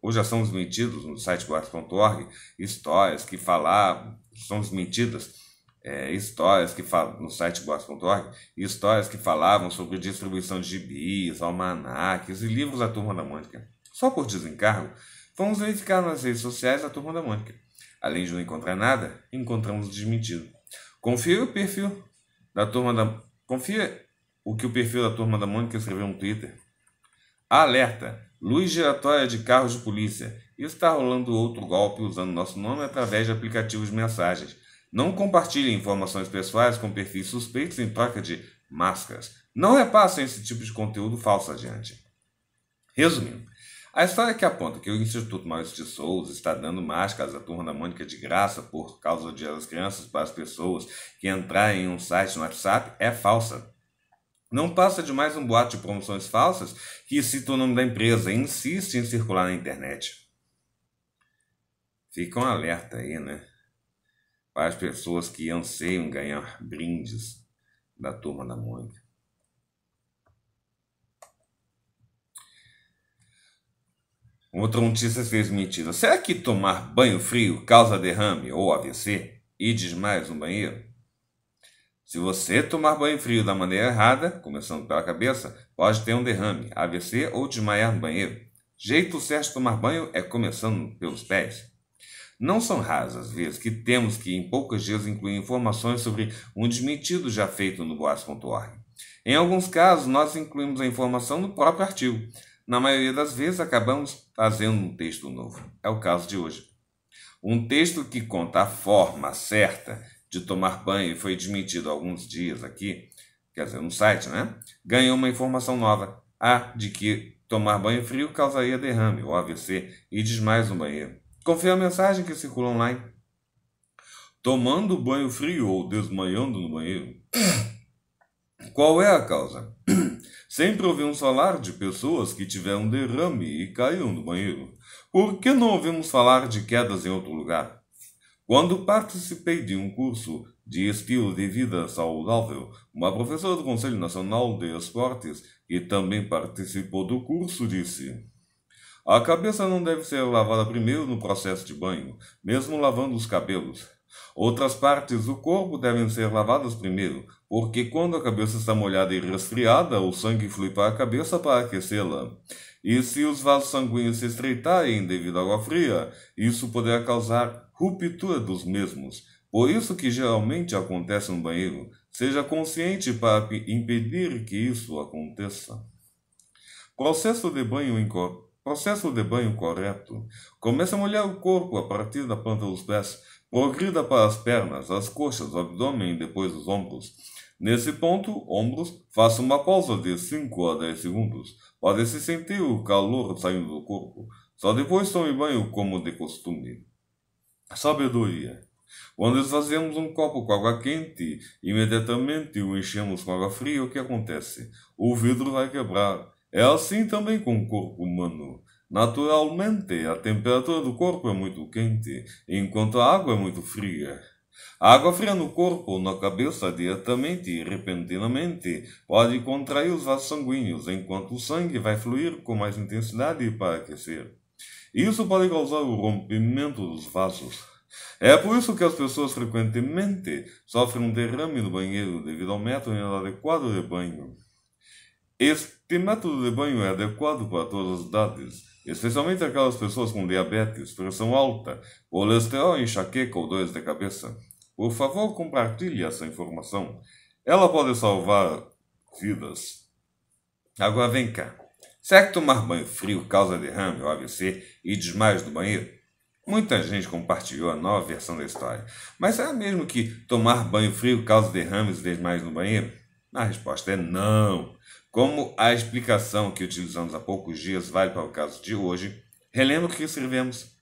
hoje já são desmentidos no site boatos.org histórias que falavam, são desmentidas é, histórias que falam no site boatos.org, histórias que falavam sobre distribuição de gibis, almanaques e livros da Turma da Mônica. Só por desencargo, vamos verificar nas redes sociais da Turma da Mônica. Além de não encontrar nada, encontramos desmentido. Confira o perfil da Turma da confia o que o perfil da turma da Mônica escreveu no Twitter? Alerta! Luz giratória de carros de polícia. está rolando outro golpe usando nosso nome através de aplicativos de mensagens. Não compartilhe informações pessoais com perfis suspeitos em troca de máscaras. Não repassem esse tipo de conteúdo falso adiante. Resumindo, a história que aponta que o Instituto Maurício de Souza está dando máscaras à turma da Mônica de graça por causa de Dia das Crianças para as pessoas que entrarem em um site no WhatsApp é falsa. Não passa de mais um boato de promoções falsas que cita o nome da empresa e insiste em circular na internet. Fica um alerta aí, né? Para as pessoas que anseiam ganhar brindes da turma da Mônica. Outra notícia fez mentira. Será que tomar banho frio causa derrame ou AVC e desmaios no banheiro? Se você tomar banho frio da maneira errada, começando pela cabeça, pode ter um derrame, AVC ou desmaiar no banheiro. Jeito certo de tomar banho é começando pelos pés. Não são raras as vezes que temos que, em poucos dias, incluir informações sobre um desmentido já feito no boas.org. Em alguns casos, nós incluímos a informação no próprio artigo. Na maioria das vezes, acabamos fazendo um texto novo. É o caso de hoje. Um texto que conta a forma certa de tomar banho e foi desmentido há alguns dias aqui, quer dizer, no site, né? Ganhou uma informação nova: a de que tomar banho frio causaria derrame ou AVC e desmaios no banheiro. Confia a mensagem que circula online. Tomando banho frio ou desmaiando no banheiro? Qual é a causa? Sempre ouvimos falar de pessoas que tiveram derrame e caíram no banheiro. Por que não ouvimos falar de quedas em outro lugar? Quando participei de um curso de estilo de vida saudável, uma professora do Conselho Nacional de Esportes, que também participou do curso, disse: A cabeça não deve ser lavada primeiro no processo de banho, mesmo lavando os cabelos. Outras partes do corpo devem ser lavadas primeiro, porque quando a cabeça está molhada e resfriada, o sangue flui para a cabeça para aquecê-la. E se os vasos sanguíneos se estreitarem devido à água fria, isso poderá causar ruptura dos mesmos. Por isso que geralmente acontece no banheiro. Seja consciente para impedir que isso aconteça. Processo de banho incorreto. Processo de banho correto. Começa a molhar o corpo a partir da planta dos pés, progrida para as pernas, as coxas, o abdômen e depois os ombros. Nesse ponto, ombros, faça uma pausa de 5 a 10 segundos. Pode se sentir o calor saindo do corpo. Só depois tome banho como de costume. Sabedoria. Quando esvaziamos um copo com água quente, imediatamente o enchemos com água fria, o que acontece? O vidro vai quebrar. É assim também com o corpo humano. Naturalmente, a temperatura do corpo é muito quente, enquanto a água é muito fria. A água fria no corpo ou na cabeça diretamente e repentinamente pode contrair os vasos sanguíneos, enquanto o sangue vai fluir com mais intensidade para aquecer. Isso pode causar o rompimento dos vasos. É por isso que as pessoas frequentemente sofrem um derrame no banheiro devido ao método inadequado de banho. Este método de banho é adequado para todas as idades, especialmente aquelas pessoas com diabetes, pressão alta, colesterol, enxaqueca ou dores de cabeça. Por favor, compartilhe essa informação. Ela pode salvar vidas. Agora vem cá. Será que tomar banho frio causa derrame ou AVC e desmaios do banheiro? Muita gente compartilhou a nova versão da história. Mas será mesmo que tomar banho frio causa derrames e desmaios no banheiro? A resposta é não. Como a explicação que utilizamos há poucos dias vale para o caso de hoje, relembro o que escrevemos.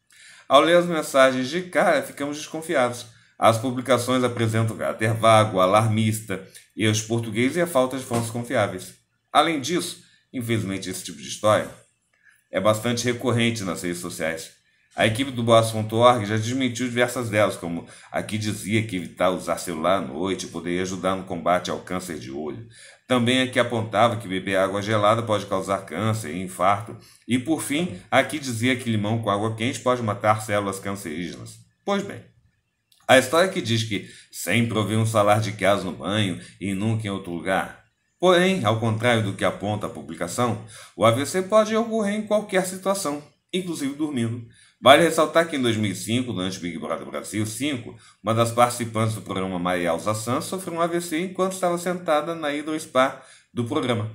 Ao ler as mensagens de cara, ficamos desconfiados. As publicações apresentam caráter vago, alarmista, os portugueses e a falta de fontes confiáveis. Além disso, Infelizmente, esse tipo de história é bastante recorrente nas redes sociais. A equipe do Boas.org já desmentiu diversas delas, como aqui dizia que evitar usar celular à noite poderia ajudar no combate ao câncer de olho. Também aqui apontava que beber água gelada pode causar câncer e infarto. E por fim, aqui dizia que limão com água quente pode matar células cancerígenas. Pois bem, a história que diz que sempre ouvi um salar de casa no banho e nunca em outro lugar Porém, ao contrário do que aponta a publicação, o AVC pode ocorrer em qualquer situação, inclusive dormindo. Vale ressaltar que em 2005, durante Big Brother Brasil 5, uma das participantes do programa Maria Elsa Sanz sofreu um AVC enquanto estava sentada na Hidro spa do programa.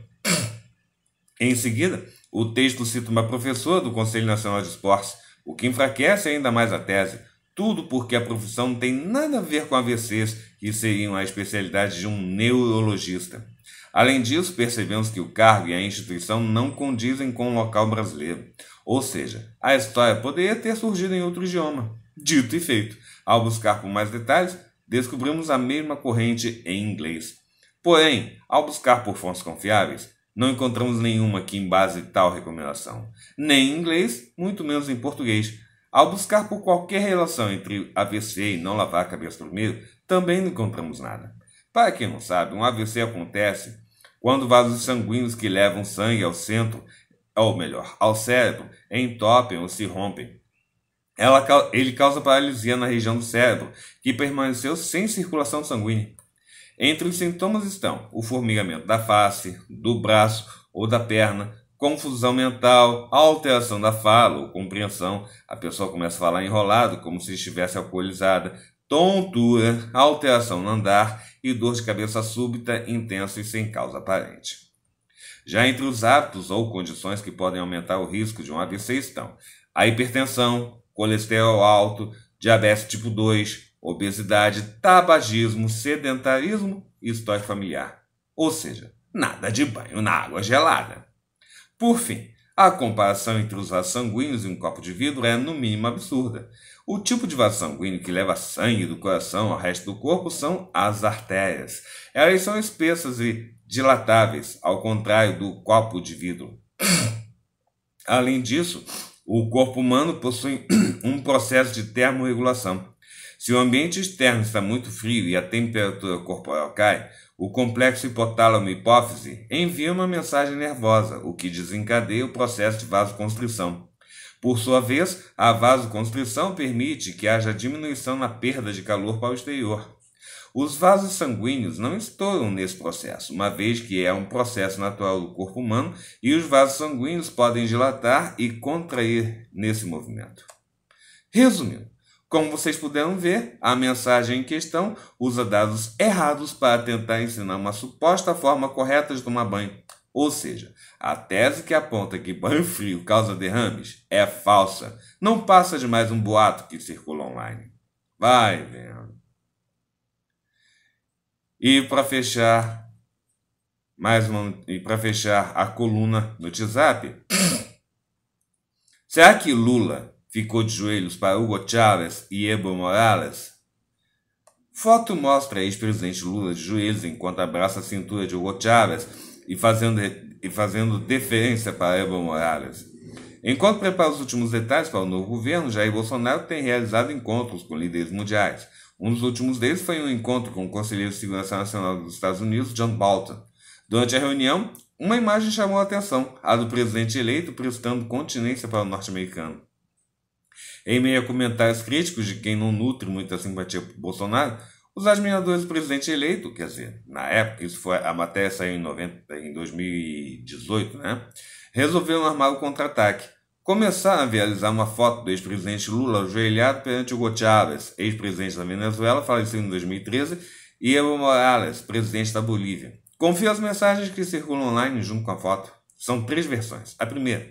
em seguida, o texto cita uma professora do Conselho Nacional de Esportes, o que enfraquece ainda mais a tese, tudo porque a profissão não tem nada a ver com AVCs, que seriam a especialidade de um neurologista. Além disso, percebemos que o cargo e a instituição não condizem com o local brasileiro. Ou seja, a história poderia ter surgido em outro idioma. Dito e feito, ao buscar por mais detalhes, descobrimos a mesma corrente em inglês. Porém, ao buscar por fontes confiáveis, não encontramos nenhuma que embase tal recomendação, nem em inglês, muito menos em português. Ao buscar por qualquer relação entre AVC e não lavar a cabeça dormir, também não encontramos nada. Para quem não sabe, um AVC acontece quando vasos sanguíneos que levam sangue ao centro, ou melhor, ao cérebro, entopem ou se rompem. Ela, ele causa paralisia na região do cérebro, que permaneceu sem circulação sanguínea. Entre os sintomas estão o formigamento da face, do braço ou da perna, confusão mental, alteração da fala ou compreensão. A pessoa começa a falar enrolado, como se estivesse alcoolizada, tontura, alteração no andar e dor de cabeça súbita, intensa e sem causa aparente. Já entre os hábitos ou condições que podem aumentar o risco de um AVC estão a hipertensão, colesterol alto, diabetes tipo 2, obesidade, tabagismo, sedentarismo e história familiar. Ou seja, nada de banho na água gelada. Por fim, a comparação entre os sanguíneos e um copo de vidro é, no mínimo, absurda. O tipo de vaso sanguíneo que leva sangue do coração ao resto do corpo são as artérias. Elas são espessas e dilatáveis, ao contrário do copo de vidro. Além disso, o corpo humano possui um processo de termorregulação. Se o ambiente externo está muito frio e a temperatura corporal cai, o complexo hipotálamo-hipófise envia uma mensagem nervosa, o que desencadeia o processo de vasoconstrição. Por sua vez, a vasoconstrição permite que haja diminuição na perda de calor para o exterior. Os vasos sanguíneos não estouram nesse processo, uma vez que é um processo natural do corpo humano e os vasos sanguíneos podem dilatar e contrair nesse movimento. Resumindo, como vocês puderam ver, a mensagem em questão usa dados errados para tentar ensinar uma suposta forma correta de tomar banho. Ou seja, a tese que aponta que banho frio causa derrames é falsa. Não passa de mais um boato que circula online. Vai vendo. E para fechar, mais uma, e para fechar a coluna no WhatsApp, será que Lula ficou de joelhos para Hugo Chávez e Evo Morales? Foto mostra ex-presidente Lula de joelhos enquanto abraça a cintura de Hugo Chávez e fazendo, e fazendo deferência para Evo Morales. Enquanto prepara os últimos detalhes para o novo governo, Jair Bolsonaro tem realizado encontros com líderes mundiais. Um dos últimos deles foi um encontro com o conselheiro de segurança nacional dos Estados Unidos, John Bolton. Durante a reunião, uma imagem chamou a atenção, a do presidente eleito prestando continência para o norte-americano. Em meio a comentários críticos de quem não nutre muita simpatia por Bolsonaro, os admiradores do presidente eleito, quer dizer, na época, isso foi a matéria saiu em, 90, em 2018, né? Resolveram armar o contra-ataque. Começaram a viralizar uma foto do ex-presidente Lula ajoelhado perante Hugo Chávez, ex-presidente da Venezuela, falecido em 2013, e Evo Morales, presidente da Bolívia. Confio as mensagens que circulam online junto com a foto. São três versões. A primeira,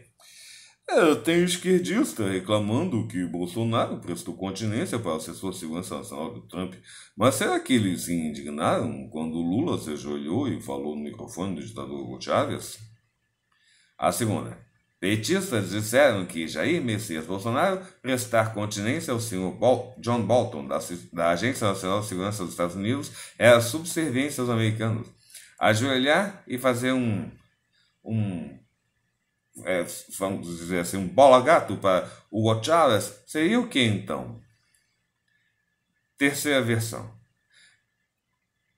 é, tem esquerdista reclamando que Bolsonaro prestou continência para o assessor de segurança nacional do Trump. Mas será que eles se indignaram quando Lula se ajoelhou e falou no microfone do ditador Hugo Chávez? A segunda. Petistas disseram que Jair Messias Bolsonaro prestar continência ao senhor Bol John Bolton, da, da Agência Nacional de Segurança dos Estados Unidos, era é subserviência aos americanos. Ajoelhar e fazer um, um é, vamos dizer assim, um bola gato para o Ocharas, seria o que então? Terceira versão.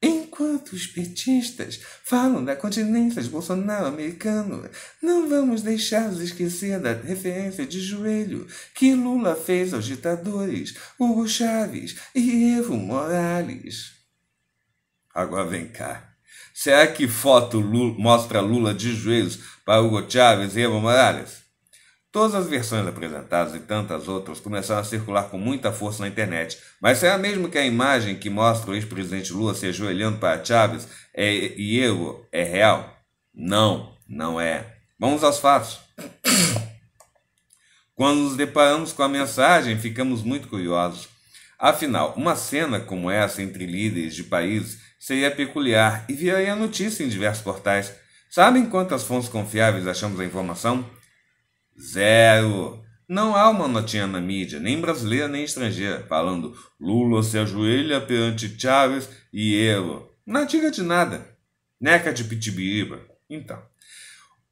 Enquanto os petistas falam da continência de Bolsonaro americano, não vamos deixá-los esquecer da referência de joelho que Lula fez aos ditadores Hugo Chávez e Evo Morales. Agora vem cá. Será é que foto Lula, mostra Lula de joelhos para Hugo Chávez e Evo Morales? Todas as versões apresentadas e tantas outras começaram a circular com muita força na internet, mas será mesmo que a imagem que mostra o ex-presidente Lula se ajoelhando para Chávez é, e Evo é real? Não, não é. Vamos aos fatos. Quando nos deparamos com a mensagem, ficamos muito curiosos. Afinal, uma cena como essa entre líderes de países seria peculiar e viraria notícia em diversos portais. Sabem quantas fontes confiáveis achamos a informação? Zero! Não há uma notinha na mídia, nem brasileira nem estrangeira, falando Lula se ajoelha perante Chávez e Evo. Não diga de nada. Neca de Pitibiriba. Então,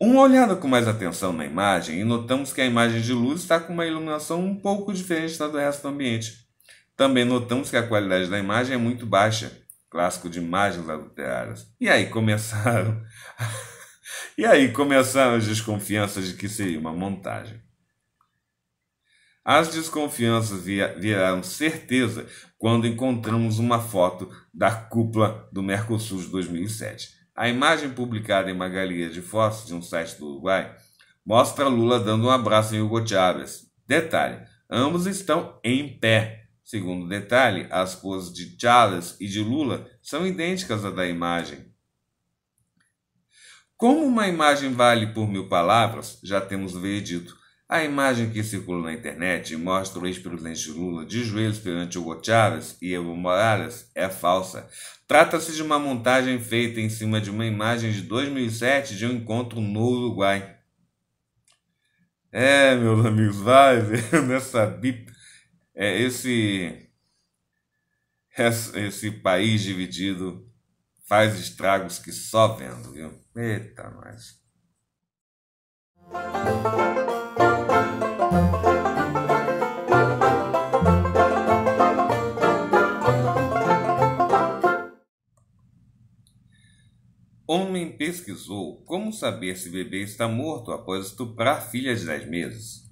uma olhada com mais atenção na imagem e notamos que a imagem de luz está com uma iluminação um pouco diferente da do resto do ambiente. Também notamos que a qualidade da imagem é muito baixa clássico de imagens adulteradas. E aí começaram. e aí começaram as desconfianças de que seria uma montagem. As desconfianças viraram certeza quando encontramos uma foto da cúpula do Mercosul de 2007. A imagem publicada em uma galeria de fotos de um site do Uruguai mostra Lula dando um abraço em Hugo Chávez. Detalhe, ambos estão em pé, Segundo detalhe, as poses de Chávez e de Lula são idênticas à da imagem. Como uma imagem vale por mil palavras, já temos o veredito. A imagem que circula na internet e mostra o ex-presidente Lula de joelhos perante Hugo Chávez e Evo Morales é falsa. Trata-se de uma montagem feita em cima de uma imagem de 2007 de um encontro no Uruguai. É, meus amigos, vai ver nessa bip é, esse, esse país dividido faz estragos que só vendo, viu? Eita, nós. Homem pesquisou como saber se bebê está morto após estuprar filha de 10 meses.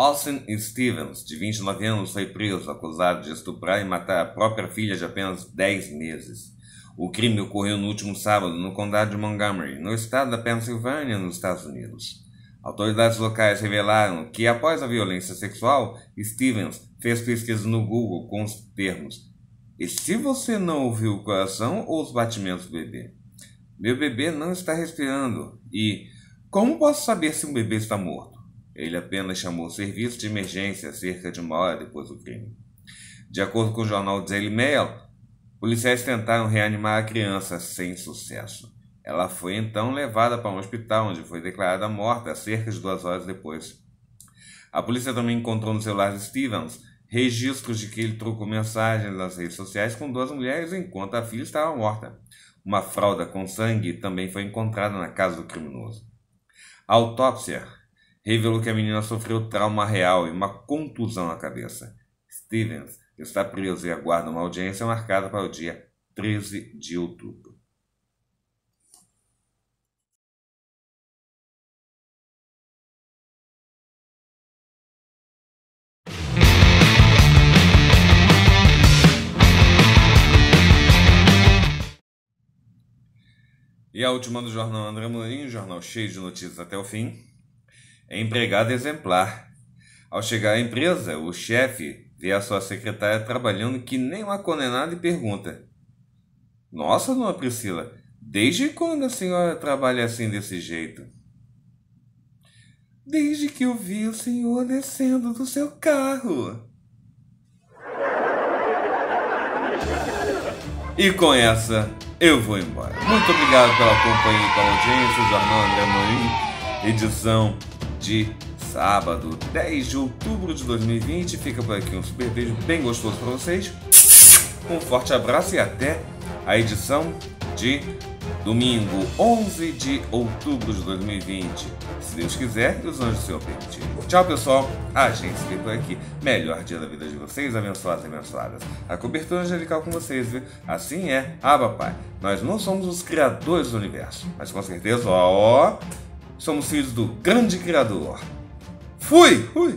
Austin Stevens, de 29 anos, foi preso acusado de estuprar e matar a própria filha de apenas 10 meses. O crime ocorreu no último sábado no condado de Montgomery, no estado da Pensilvânia, nos Estados Unidos. Autoridades locais revelaram que, após a violência sexual, Stevens fez pesquisa no Google com os termos E se você não ouviu o coração ou os batimentos do bebê? Meu bebê não está respirando. E como posso saber se um bebê está morto? Ele apenas chamou o serviço de emergência cerca de uma hora depois do crime. De acordo com o jornal Daily Mail, policiais tentaram reanimar a criança sem sucesso. Ela foi então levada para um hospital, onde foi declarada morta cerca de duas horas depois. A polícia também encontrou no celular de Stevens registros de que ele trocou mensagens nas redes sociais com duas mulheres enquanto a filha estava morta. Uma fralda com sangue também foi encontrada na casa do criminoso. A autópsia revelou que a menina sofreu trauma real e uma contusão na cabeça. Stevens está preso e aguarda uma audiência marcada para o dia 13 de outubro. E a última do Jornal André Mourinho, jornal cheio de notícias até o fim é empregada exemplar. Ao chegar à empresa, o chefe vê a sua secretária trabalhando que nem uma condenada e pergunta: Nossa, dona Priscila, desde quando a senhora trabalha assim desse jeito? Desde que eu vi o senhor descendo do seu carro. E com essa, eu vou embora. Muito obrigado pela companhia e pela audiência. Jornal André Morim, edição de sábado, 10 de outubro de 2020. Fica por aqui um super beijo bem gostoso para vocês. Um forte abraço e até a edição de domingo, 11 de outubro de 2020. Se Deus quiser e os anjos do Senhor permitirem. Tchau, pessoal. A gente se vê por aqui. Melhor dia da vida de vocês, abençoados e abençoadas. A cobertura angelical com vocês, viu? Assim é. ah papai Nós não somos os criadores do universo, mas com certeza, ó Somos filhos do grande Criador. Fui! Fui!